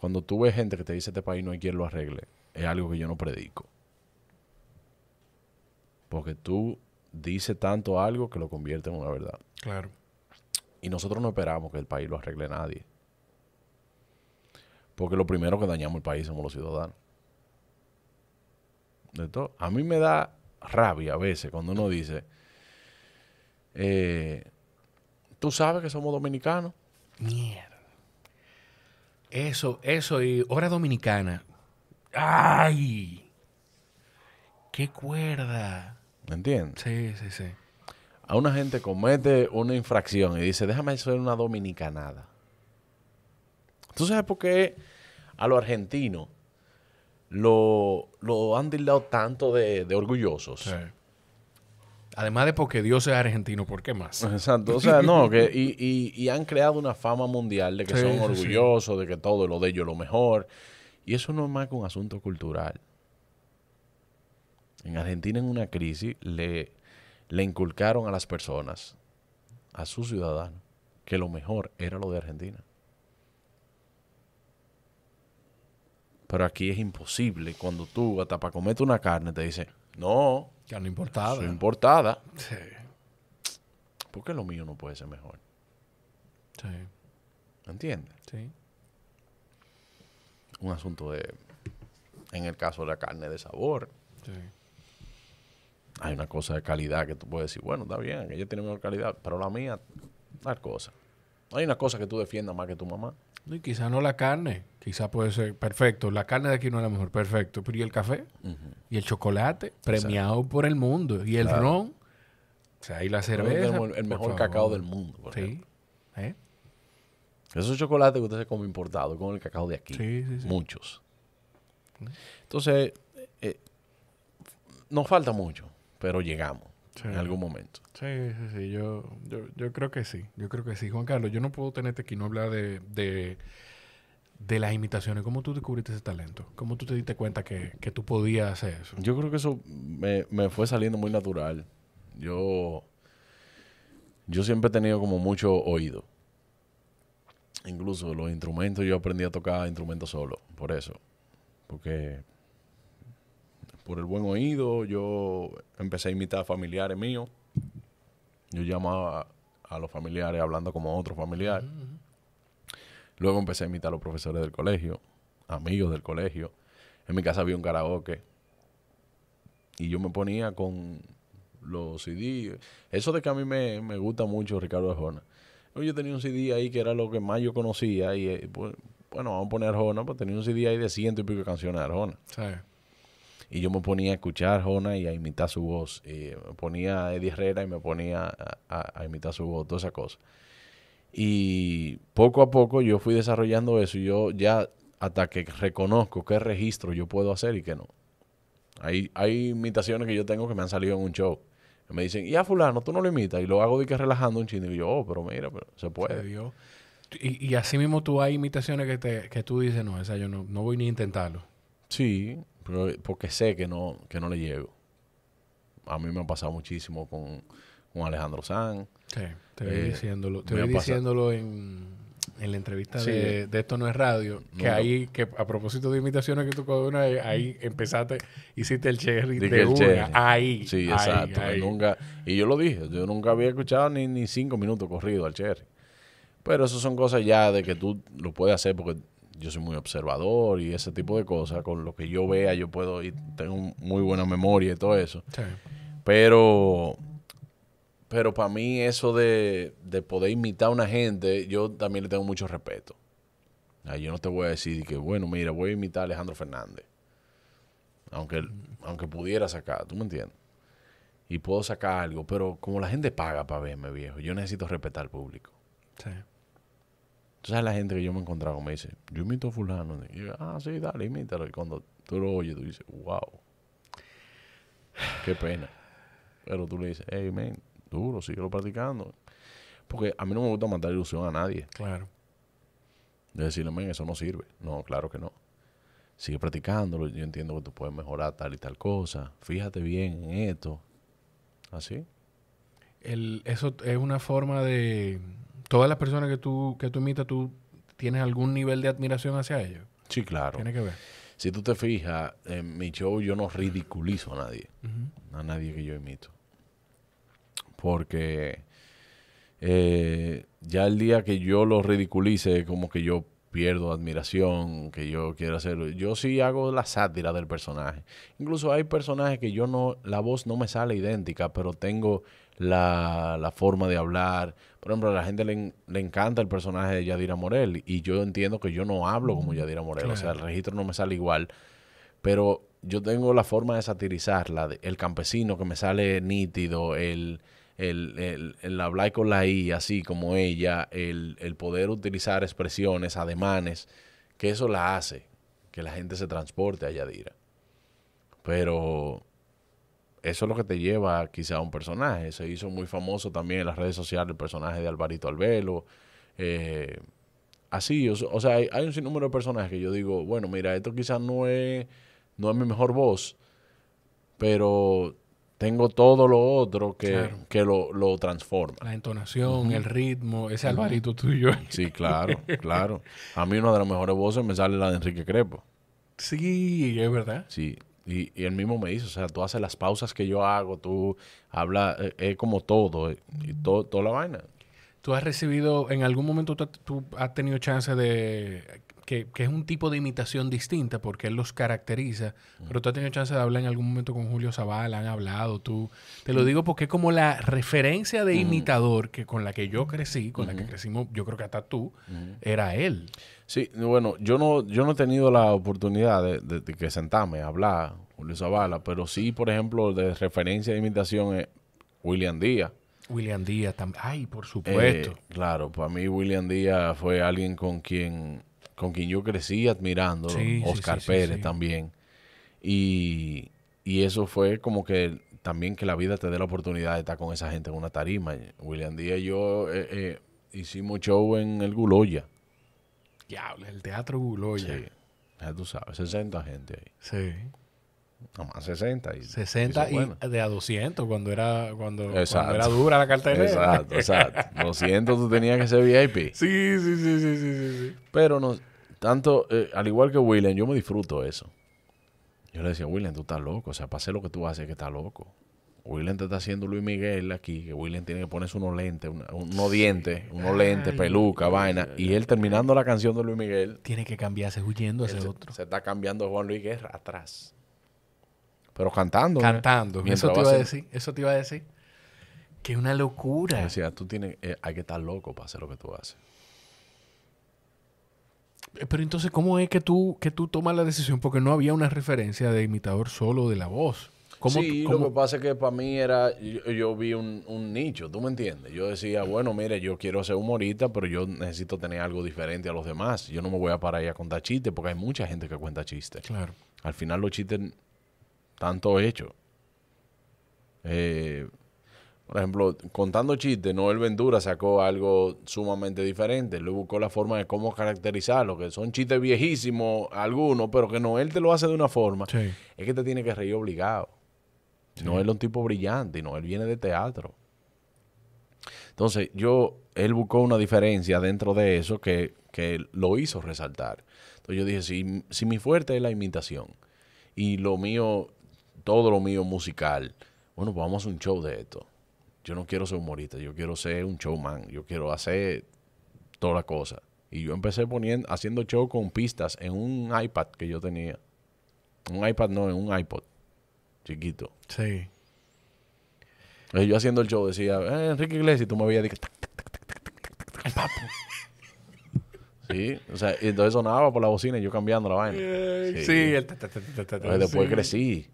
Cuando tú ves gente que te dice este país no hay quien lo arregle, es algo que yo no predico. Porque tú dices tanto algo que lo convierte en una verdad. Claro. Y nosotros no esperamos que el país lo arregle nadie. Porque lo primero que dañamos el país somos los ciudadanos. De todo. A mí me da rabia a veces cuando uno dice, eh, tú sabes que somos dominicanos. Mierda. Eso, eso y hora dominicana. ¡Ay! ¡Qué cuerda! ¿Me entiendes? Sí, sí, sí. A una gente comete una infracción y dice, déjame ser una dominicanada. Entonces sabes por qué a los argentinos lo, lo han tildado tanto de, orgullosos? Sí. Además de porque Dios es argentino, ¿por qué más? Exacto. O sea, no, y, y, han creado una fama mundial de que son orgullosos, de que todo lo de ellos es lo mejor. Y eso no es más que un asunto cultural. En Argentina, en una crisis, le, le inculcaron a las personas, a sus ciudadanos, que lo mejor era lo de Argentina. Pero aquí es imposible cuando tú, hasta para comerte una carne, te dice no. no importada. No importada. Sí. ¿Por lo mío no puede ser mejor? Sí. ¿Entiendes? Sí. Un asunto de, en el caso de la carne de sabor. Sí hay una cosa de calidad que tú puedes decir, bueno, está bien, ella tiene mejor calidad, pero la mía, tal cosa. Hay una cosa que tú defiendas más que tu mamá. Y quizá no la carne, quizá puede ser perfecto. La carne de aquí no es la mejor, perfecto. Pero ¿y el café? Y el chocolate, premiado por el mundo. Y el ron, o sea, y la cerveza. El, mejor cacao del mundo, sí. ¿eh? Esos chocolates que usted se come importado con el cacao de aquí. Muchos. Entonces, eh, eh, nos falta mucho pero llegamos en algún momento. Sí, sí, sí. Yo, yo, creo que sí. Yo creo que sí. Juan Carlos, yo no puedo tenerte aquí no hablar de, de, de las imitaciones. ¿Cómo tú descubriste ese talento? ¿Cómo tú te diste cuenta que, que tú podías hacer eso? Yo creo que eso me, fue saliendo muy natural. Yo, yo siempre he tenido como mucho oído. Incluso los instrumentos, yo aprendí a tocar instrumentos solo, por eso. Porque por el buen oído, yo empecé a imitar a familiares míos. Yo llamaba a los familiares hablando como otro familiar. Luego empecé a imitar a los profesores del colegio, amigos del colegio. En mi casa había un karaoke. Y yo me ponía con los CD. Eso de que a mí me, gusta mucho Ricardo Arjona. Yo tenía un CD ahí que era lo que más yo conocía. Y eh, bueno, vamos a poner Arjona, pues tenía un CD ahí de ciento y pico canciones de Arjona. Y yo me ponía a escuchar Jona y a imitar su voz. Y me ponía a Eddie Herrera y me ponía a, imitar su voz, toda esa cosa. Y poco a poco yo fui desarrollando eso. Y yo ya hasta que reconozco qué registro yo puedo hacer y qué no. Hay, hay imitaciones que yo tengo que me han salido en un show. Me dicen, ya fulano, tú no lo imitas. Y lo hago de que relajando un chingo. Y yo, oh, pero mira, se puede. Y, y, así mismo tú hay imitaciones que, te, que tú dices, no, esa yo no, no voy ni a intentarlo. Sí, porque sé que no, que no le llego. A mí me ha pasado muchísimo con, con Alejandro Sanz. Sí, te voy eh, diciéndolo, te diciéndolo en, en, la entrevista de, Esto No es Radio, que ahí, que a propósito de imitaciones que tú con ahí empezaste, hiciste el cherry de una, ahí. Sí, exacto. Nunca, y yo lo dije, yo nunca había escuchado ni, ni cinco minutos corrido al cherry. Pero eso son cosas ya de que tú lo puedes hacer porque yo soy muy observador y ese tipo de cosas. Con lo que yo vea, yo puedo ir, tengo muy buena memoria y todo eso. Pero, pero para mí eso de, de, poder imitar a una gente, yo también le tengo mucho respeto. Yo no te voy a decir que, bueno, mira, voy a imitar a Alejandro Fernández. Aunque, aunque pudiera sacar, ¿tú me entiendes? Y puedo sacar algo, pero como la gente paga para verme, viejo, yo necesito respetar al público. Sí. Entonces la gente que yo me he encontrado me dice, yo imito a fulano. Y ah, sí, dale, imítalo. Y cuando tú lo oyes, tú dices, wow. Qué pena. Pero tú le dices, hey, men, duro, síguelo practicando. Porque a mí no me gusta mandar ilusión a nadie. Claro. De decirle, men, eso no sirve. No, claro que no. Sigue practicándolo. Yo entiendo que tú puedes mejorar tal y tal cosa. Fíjate bien en esto. ¿Así? ¿Ah, El, eso es una forma de ¿Todas las personas que tú, que tú imitas, tú tienes algún nivel de admiración hacia ellos? Sí, claro. Tiene que ver. Si tú te fijas, en mi show yo no ridiculizo a nadie. A nadie que yo imito. Porque eh, ya el día que yo lo ridiculice, como que yo pierdo admiración, que yo quiero hacerlo. Yo sí hago la sátira del personaje. Incluso hay personajes que yo no, la voz no me sale idéntica, pero tengo la, forma de hablar. Por ejemplo, a la gente le, encanta el personaje de Yadira Morel y yo entiendo que yo no hablo como mm, Yadira Morel, o sea, el registro no me sale igual, pero yo tengo la forma de satirizarla, el campesino que me sale nítido, el el, el, hablar con la I así como ella, el, poder utilizar expresiones, ademanes, que eso la hace que la gente se transporte a Yadira. Pero eso es lo que te lleva quizá a un personaje. Se hizo muy famoso también en las redes sociales el personaje de Alvarito Albelo. Eh, así, o, sea, hay, un sinnúmero de personajes que yo digo, bueno, mira, esto quizás no es, no es mi mejor voz, pero tengo todo lo otro que, lo, transforma. La entonación, el ritmo, ese alvarito tuyo. Sí, claro, claro. A mí una de las mejores voces me sale la de Enrique Crepo. Sí, es verdad. Sí, y, él mismo me hizo. o sea, tú haces las pausas que yo hago, tú hablas, eh, es como todo, eh, y toda la vaina. ¿Tú has recibido, en algún momento tú has tenido chance de que, que, es un tipo de imitación distinta porque él los caracteriza. Mm. Pero tú has tenido chance de hablar en algún momento con Julio Zavala, han hablado tú. Te lo mm. digo porque es como la referencia de mm. imitador que con la que yo crecí, con la que crecimos, yo creo que hasta tú, era él. Sí, bueno, yo no, yo no he tenido la oportunidad de, que sentarme a hablar Julio Zavala, pero sí, por ejemplo, de referencia de imitación es William Díaz. William Díaz también. Ay, por eh, supuesto. claro, para mí William Díaz fue alguien con quien con quien yo crecí admirando, Oscar Pérez también. Y, eso fue como que también que la vida te dé la oportunidad de estar con esa gente en una tarima. William Díaz y yo eh, eh, hicimos show en el Guloya. Diablo, el teatro Guloya. ya tú sabes, 60 gente ahí. Sí. 60. Y, 60 y, de a 200 cuando era, cuando, cuando, era dura la cartera Exacto, exacto. 200 tú tenías que ser VIP. Sí, sí, sí, sí, Pero no, tanto, eh, al igual que William, yo me disfruto eso. Yo le decía, William, tú estás loco. O sea, pase lo que tú haces, que estás loco. William te está haciendo Luis Miguel aquí, que William tiene que ponerse unos lentes, unos dientes, unos lentes, peluca, vaina. Y él terminando la canción de Luis Miguel. Tiene que cambiarse huyendo a ese otro. Se está cambiando Juan Luis Guerra atrás. Pero cantando. Cantando. Eso te iba a decir. Eso te iba a decir. Que una locura. O sea, tú tienes, eh, hay que estar loco para hacer lo que tú haces. Eh, pero entonces, ¿cómo es que tú, que tú tomas la decisión? Porque no había una referencia de imitador solo de la voz. ¿Cómo, sí, lo que pasa es que para mí era, yo, vi un, un, nicho, ¿tú me entiendes? Yo decía, bueno, mire, yo quiero ser humorista, pero yo necesito tener algo diferente a los demás. Yo no me voy a parar ahí a contar chistes, porque hay mucha gente que cuenta chistes. Claro. Al final los chistes tanto hecho. Eh, por ejemplo, contando chistes, Noel Ventura sacó algo sumamente diferente. Él buscó la forma de cómo caracterizarlo, que son chistes viejísimos algunos, pero que Noel te lo hace de una forma. Es que te tiene que reír obligado. Noel es un tipo brillante y Noel viene de teatro. Entonces, yo, él buscó una diferencia dentro de eso que, lo hizo resaltar. Entonces yo dije, si, si mi fuerte es la imitación y lo mío todo lo mío musical. Bueno, pues vamos a un show de esto. Yo no quiero ser humorista, yo quiero ser un showman, yo quiero hacer toda la cosa. Y yo empecé poniendo, haciendo show con pistas en un iPad que yo tenía. Un iPad no, en un iPod. Chiquito. Sí. yo haciendo el show decía, eh, Enrique Iglesias, tú me veías decir, Sí, o sea, y entonces sonaba por la bocina y yo cambiando la vaina. Sí, Después crecí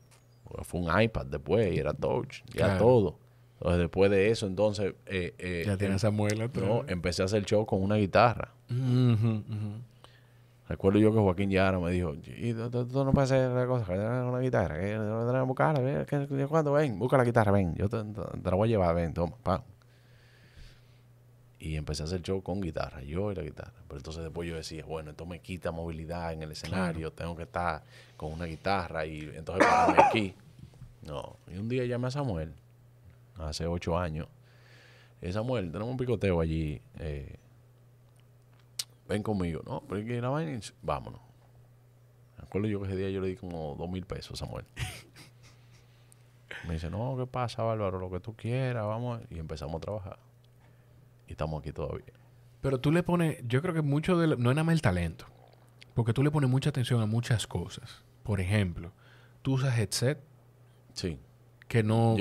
fue un iPad después y era touch, ya todo. Entonces, después de eso, entonces. Eh, eh, ya tiene em, esa muela. No, empecé a hacer show con una guitarra. Recuerdo yo que Joaquín Yara me dijo: ¿Y tú, no puedes hacer la cosa? una guitarra? que buscarla? ¿Cuándo? Ven, busca la guitarra, ven. Yo te, te, la voy a llevar, ven, toma, pa y empecé a hacer show con guitarra, yo y la guitarra. Pero entonces después yo decía, bueno, esto me quita movilidad en el escenario, tengo que estar con una guitarra y entonces pararme aquí. No, y un día llamé a Samuel, hace ocho años. es Samuel, tenemos un picoteo allí, eh, ven conmigo, ¿no? Porque la vaina, vámonos. Me acuerdo yo que ese día yo le di como dos mil pesos a Samuel. Me dice, no, ¿qué pasa, Bárbaro? Lo que tú quieras, vamos. Y empezamos a trabajar y estamos aquí todavía. Pero tú le pones, yo creo que mucho de, no es nada más el talento, porque tú le pones mucha atención a muchas cosas. Por ejemplo, tú usas headset. Sí. Que no,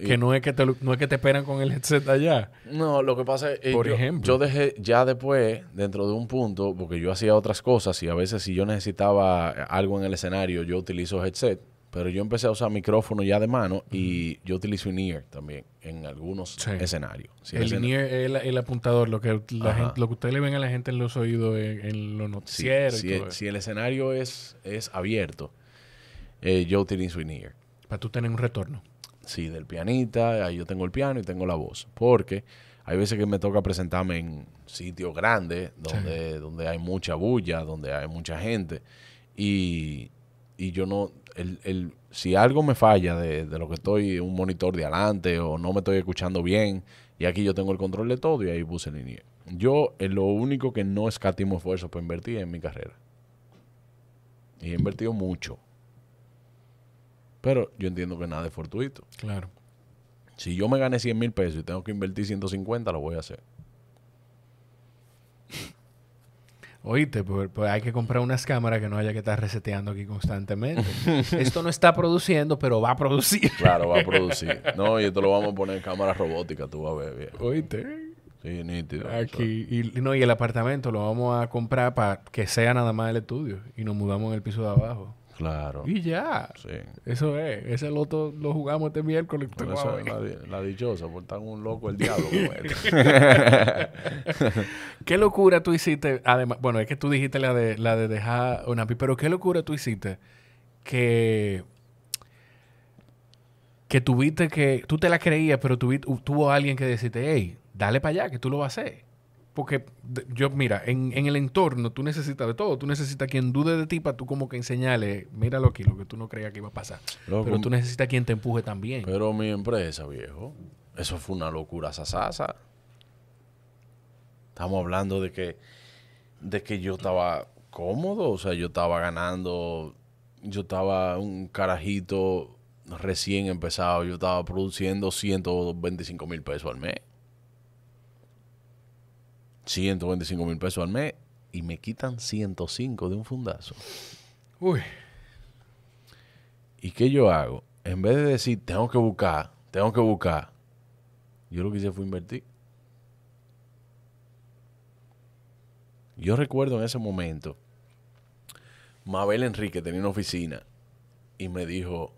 que, no es que te no es que te esperan con el headset allá. No, lo que pasa es eh, Por ejemplo, yo dejé ya después, dentro de un punto, porque yo hacía otras cosas y a veces si yo necesitaba algo en el escenario, yo utilizo headset pero yo empecé a usar micrófono ya de mano y yo utilizo un ear también en algunos escenarios. el es el, apuntador, lo que, lo que ustedes le ven a la gente en los oídos, en, los noticieros. si, el, escenario es, es abierto, eh, yo utilizo un ear. Para tú tener un retorno. Sí, del pianista, ahí yo tengo el piano y tengo la voz. Porque hay veces que me toca presentarme en sitios grandes, donde, donde hay mucha bulla, donde hay mucha gente. Y, y yo no el, si algo me falla de, lo que estoy, un monitor de adelante o no me estoy escuchando bien, y aquí yo tengo el control de todo y ahí puse línea. Yo eh, lo único que no escatimo esfuerzo para invertir en mi carrera. Y he invertido mucho. Pero yo entiendo que nada es fortuito. Claro. Si yo me gané 100 mil pesos y tengo que invertir 150, lo voy a hacer. Oíste, pues, pues, hay que comprar unas cámaras que no haya que estar reseteando aquí constantemente. esto no está produciendo, pero va a producir. Claro, va a producir. No, y esto lo vamos a poner en cámara robótica, tú vas a ver. Bien. Oíste. Sí, nítido. Aquí, y, no, y el apartamento lo vamos a comprar para que sea nada más el estudio. Y nos mudamos en el piso de abajo. Claro. Y ya. Sí. Eso es. Ese otro lo jugamos este miércoles. es la, dichosa, por pues, tan un loco el diablo. Este. ¿Qué locura tú hiciste? Además, bueno, es que tú dijiste la de, la de dejar una pero ¿qué locura tú hiciste? Que. Que tuviste que. Tú te la creías, pero tuvo alguien que decirte, hey, dale para allá, que tú lo vas a hacer. Porque yo, mira, en, el entorno tú necesitas de todo. Tú necesitas quien dude de ti para tú como que enseñarle, míralo aquí, lo que tú no creías que iba a pasar. pero tú necesitas quien te empuje también. Pero mi empresa, viejo, eso fue una locura sasasa. Estamos hablando de que, de que yo estaba cómodo, o sea, yo estaba ganando, yo estaba un carajito recién empezado, yo estaba produciendo 125 mil pesos al mes. 125 mil pesos al mes y me quitan 105 de un fundazo. Uy. ¿Y qué yo hago? En vez de decir, tengo que buscar, tengo que buscar, yo lo que hice fue invertir. Yo recuerdo en ese momento, Mabel Enrique tenía una oficina y me dijo,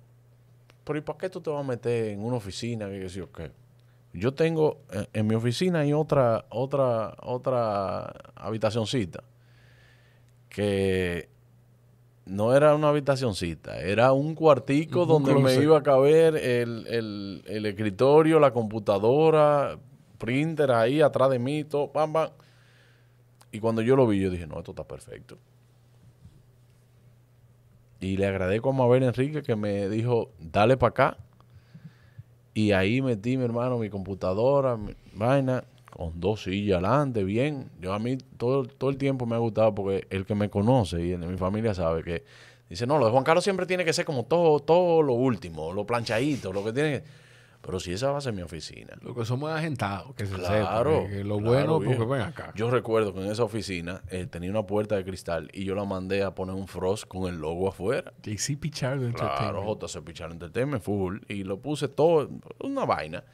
pero ¿y para qué tú te vas a meter en una oficina? Que yo qué. Yo tengo eh, en mi oficina y otra, otra, otra habitacioncita que no era una habitacioncita, era un cuartico donde me iba a caber el, escritorio, la computadora, printer ahí atrás de mí, todo, pam, pam. Y cuando yo lo vi, yo dije, no, esto está perfecto. Y le agradezco a Mabel Enrique que me dijo, dale para acá. Y ahí metí, mi hermano, mi computadora, mi vaina, con dos sillas adelante, bien. Yo a mí todo, todo el tiempo me ha gustado porque el que me conoce y el de mi familia sabe que dice, no, lo de Juan Carlos siempre tiene que ser como todo, todo lo último, lo planchadito, lo que tiene que pero si esa va a ser mi oficina. Lo que somos agentados, que se claro, lo bueno, porque ven acá. Yo recuerdo que en esa oficina eh, tenía una puerta de cristal y yo la mandé a poner un frost con el logo afuera. JC Entertainment. claro, se JC Pichardo Entertainment, full. Y lo puse todo, una vaina.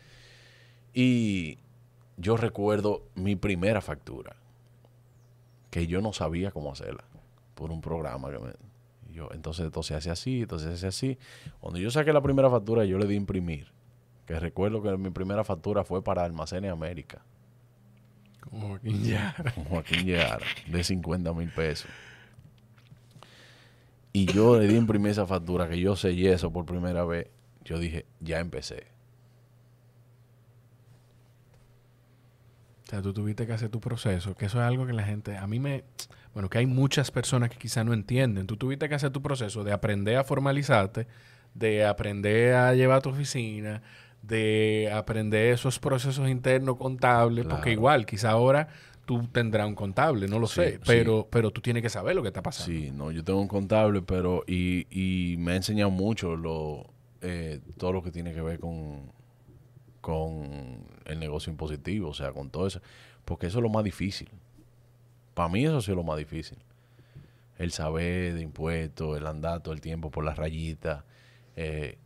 Y yo recuerdo mi primera factura, que yo no sabía cómo hacerla, por un programa que Yo, entonces, se hace así, entonces hace así. Cuando yo saqué la primera factura, yo le di imprimir recuerdo que mi primera factura fue para Almacenes América. Como Joaquín Yara. Como Joaquín Yara, de 50 mil pesos. Y yo le di imprimir esa factura, que yo sellé eso por primera vez. Yo dije, ya empecé. O sea, tú tuviste que hacer tu proceso, que eso es algo que la gente, a mí me, bueno, que hay muchas personas que quizá no entienden. Tú tuviste que hacer tu proceso de aprender a formalizarte, de aprender a llevar tu oficina, de aprender esos procesos internos contables, porque igual, quizá ahora tú tendrás un contable, no lo sé, pero, pero tú tienes que saber lo que está pasando. Sí, no, yo tengo un contable, pero y, y me ha enseñado mucho lo, eh, todo lo que tiene que ver con, con el negocio impositivo, o sea, con todo eso, porque eso es lo más difícil. Para mí eso es lo más difícil. El saber de impuestos, el andar todo el tiempo por las rayitas. Eh,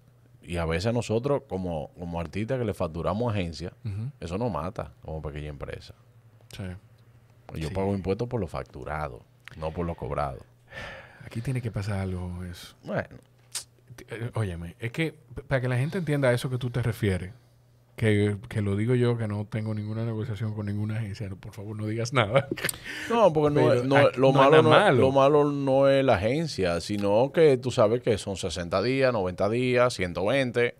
y a veces nosotros, como, como artistas que le facturamos agencia, eso nos mata como pequeña empresa. Sí. Yo pago impuestos por lo facturado, no por lo cobrado. Aquí tiene que pasar algo eso. Bueno. Eh, óyeme, es que para que la gente entienda a eso que tú te refieres, que, lo digo yo, que no tengo ninguna negociación con ninguna agencia, por favor no digas nada. No, porque no, no, lo, malo no, lo malo no es la agencia, sino que tú sabes que son 60 días, 90 días, 120.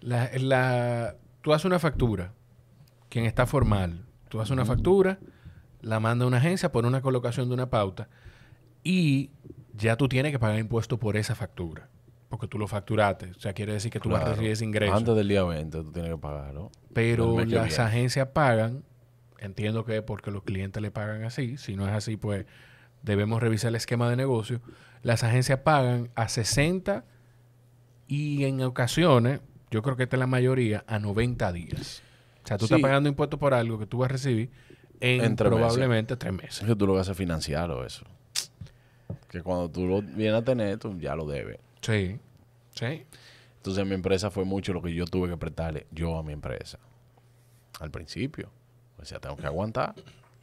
La, la, tú haces una factura, quien está formal, tú haces una factura, la manda a una agencia por una colocación de una pauta y ya tú tienes que pagar impuesto por esa factura. Porque tú lo facturaste. O sea, quiere decir que tú vas a recibir ese ingreso. Antes del día 20 tú tienes que pagarlo. Pero las agencias pagan. Entiendo que porque los clientes le pagan así. Si no es así, pues debemos revisar el esquema de negocio. Las agencias pagan a 60 y en ocasiones, yo creo que esta es la mayoría, a 90 días. O sea, tú estás pagando impuestos por algo que tú vas a recibir en, probablemente tres meses. Es que tú lo vas a financiar o eso. Que cuando tú lo vienes a tener, tú ya lo debes. Sí, sí. Entonces mi empresa fue mucho lo que yo tuve que prestarle yo a mi empresa. Al principio. O sea, tengo que aguantar.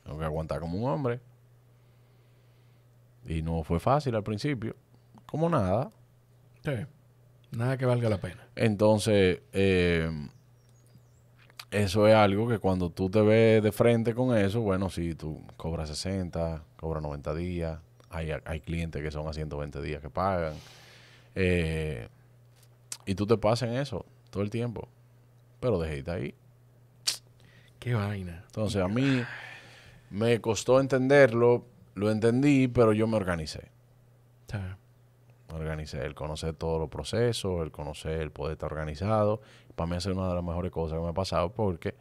Tengo que aguantar como un hombre. Y no fue fácil al principio. Como nada. Sí. Nada que valga la pena. Entonces, eh, eso es algo que cuando tú te ves de frente con eso, bueno, si tú cobras 60, cobras 90 días. Hay, hay clientes que son a 120 días que pagan. Eh, y tú te pasas en eso todo el tiempo. Pero de ahí. Qué vaina. Entonces a mí me costó entenderlo, lo entendí, pero yo me organicé. organicé, el conocer todos los procesos, el conocer, el poder estar organizado, para mí ha una de las mejores cosas que me ha pasado porque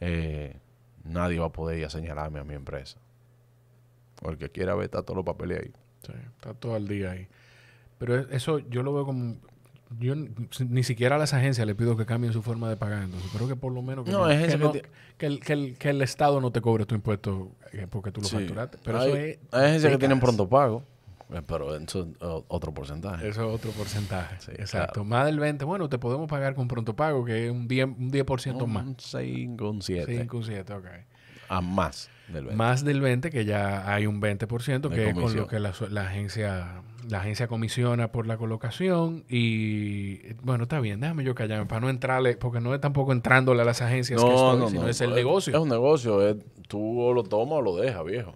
eh, nadie va a poder ir a señalarme a mi empresa. Porque quiera ver, está todos los papeles ahí. está todo el día ahí. Pero e, eso yo lo veo como... Yo ni siquiera a las agencias le pido que cambien su forma de pagar. Entonces, creo que por lo menos... Que, que, el, Estado no te cobre tu impuesto eh, porque tú lo facturaste. Pero hay, eso es... agencias que tienen pronto pago. Eh, pero eso es otro porcentaje. Eso es otro porcentaje. Exacto. Más del 20. Bueno, te podemos pagar con pronto pago, que es un 10%, un 10 un más. Un 6,7. ok. A más más del 20, que ya hay un 20%, que es con lo que la, agencia la agencia comisiona por la colocación y bueno, está bien, déjame yo callarme para no entrarle, porque no es tampoco entrándole a las agencias que no, es el negocio. Es un negocio, tú lo tomas o lo dejas, viejo.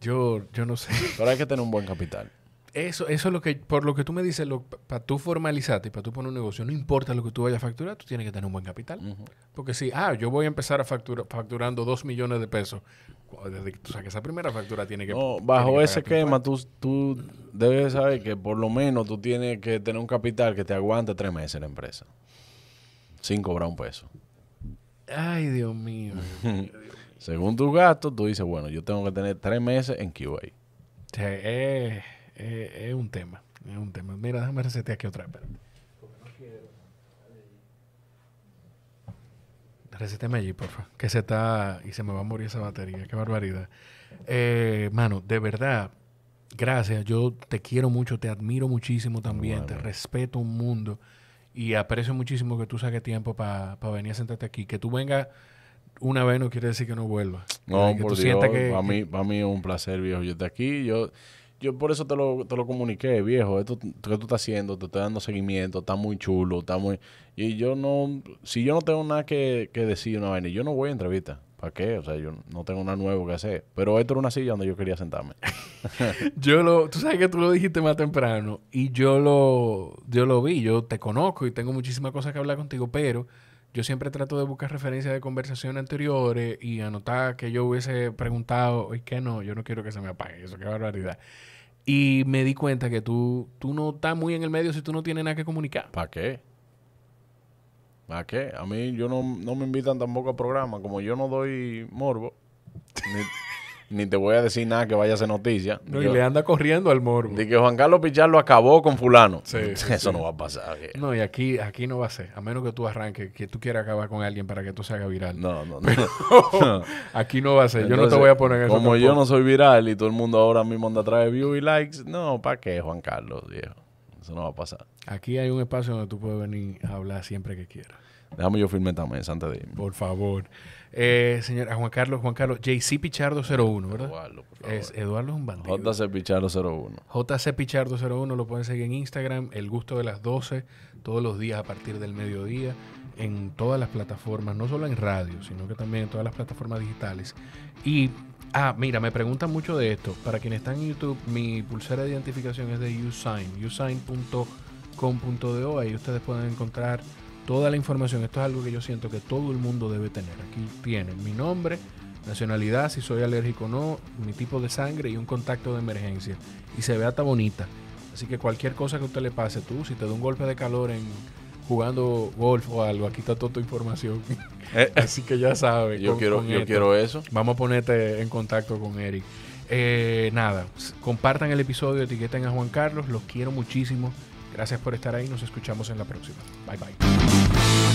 Yo, yo no sé. Pero hay que tener un buen capital. Eso, eso es lo que, por lo que tú me dices, para tú formalizarte y para tú poner un negocio, no importa lo que tú vayas a facturar, tú tienes que tener un buen capital. Porque si, ah, yo voy a empezar a facturar facturando dos millones de pesos, sea, que esa primera factura tiene que... No, bajo ese esquema tú, tú debes saber que por lo menos tú tienes que tener un capital que te aguante tres meses la empresa, sin cobrar un peso. Ay, Dios mío. Según tus gastos, tú dices, bueno, yo tengo que tener tres meses en QA. Eh. Eh, es un tema. Es un tema. Mira, déjame resetear aquí otra vez. Reseteme allí, porfa. Que se está. Y se me va a morir esa batería. Qué barbaridad. Eh, mano, de verdad, gracias. Yo te quiero mucho, te admiro muchísimo también. Te respeto un mundo. Y aprecio muchísimo que tú saques tiempo para venir a sentarte aquí. Que tú vengas una vez no quiere decir que no vuelva. No, que por Dios, que, para, mí, para mí es un placer, viejo. Yo estoy aquí, yo yo por eso te lo, comuniqué, viejo. Esto que tú estás haciendo, te estoy dando seguimiento, está muy chulo, está muy... Y yo no... Si yo no tengo nada que, decir una vaina, yo no voy a entrevista. ¿Para qué? O sea, yo no tengo nada nuevo que hacer. Pero esto era una silla donde yo quería sentarme. yo lo... Tú sabes que tú lo dijiste más temprano y yo lo... Yo lo vi, yo te conozco y tengo muchísimas cosas que hablar contigo, pero yo siempre trato de buscar referencias de conversaciones anteriores y anotar que yo hubiese preguntado y que no, yo no quiero que se me apague eso, qué barbaridad. Y me di cuenta que tú, tú no estás muy en el medio si tú no tienes nada que comunicar. ¿Para qué? ¿Para qué? A mí yo no, me invitan tampoco al programa, como yo no doy morbo ni te voy a decir nada que vaya a ser noticia. No, y le anda corriendo al morbo. De que Juan Carlos Pichardo acabó con fulano. Eso no va a pasar. No, y aquí, aquí no va a ser. A menos que tú arranques, que tú quieras acabar con alguien para que tú se haga viral. No, no, no. aquí no va a ser. yo no te voy a poner en Como yo no soy viral y todo el mundo ahora mismo anda atrás de views y likes, no, ¿para qué, Juan Carlos, viejo? Eso no va a pasar. Aquí hay un espacio donde tú puedes venir a hablar siempre que quieras. Déjame yo firme esta mesa antes de irme. Por favor. Eh, señor, Juan Carlos, Juan Carlos, JC Pichardo 01, ¿verdad? Eduardo, por favor. Es, Eduardo es JC Pichardo 01. JC Pichardo 01, lo pueden seguir en Instagram, El Gusto de las 12, todos los días a partir del mediodía, en todas las plataformas, no solo en radio, sino que también en todas las plataformas digitales. Y, ah, mira, me preguntan mucho de esto. Para quienes están en YouTube, mi pulsera de identificación es de usign, usign.com.do, ahí ustedes pueden encontrar toda la información. Esto es algo que yo siento que todo el mundo debe tener. Aquí tienen mi nombre, nacionalidad, si soy alérgico o no, mi tipo de sangre y un contacto de emergencia. Y se ve hasta bonita. Así que cualquier cosa que a usted le pase, tú, si te da un golpe de calor en jugando golf o algo, aquí está toda tu información. Eh, Así que ya sabes. yo quiero, yo quiero eso. Vamos a ponerte en contacto con Eric. Eh, nada, compartan el episodio, etiqueten a Juan Carlos, los quiero muchísimo. Gracias por estar ahí, nos escuchamos en la próxima. Bye bye.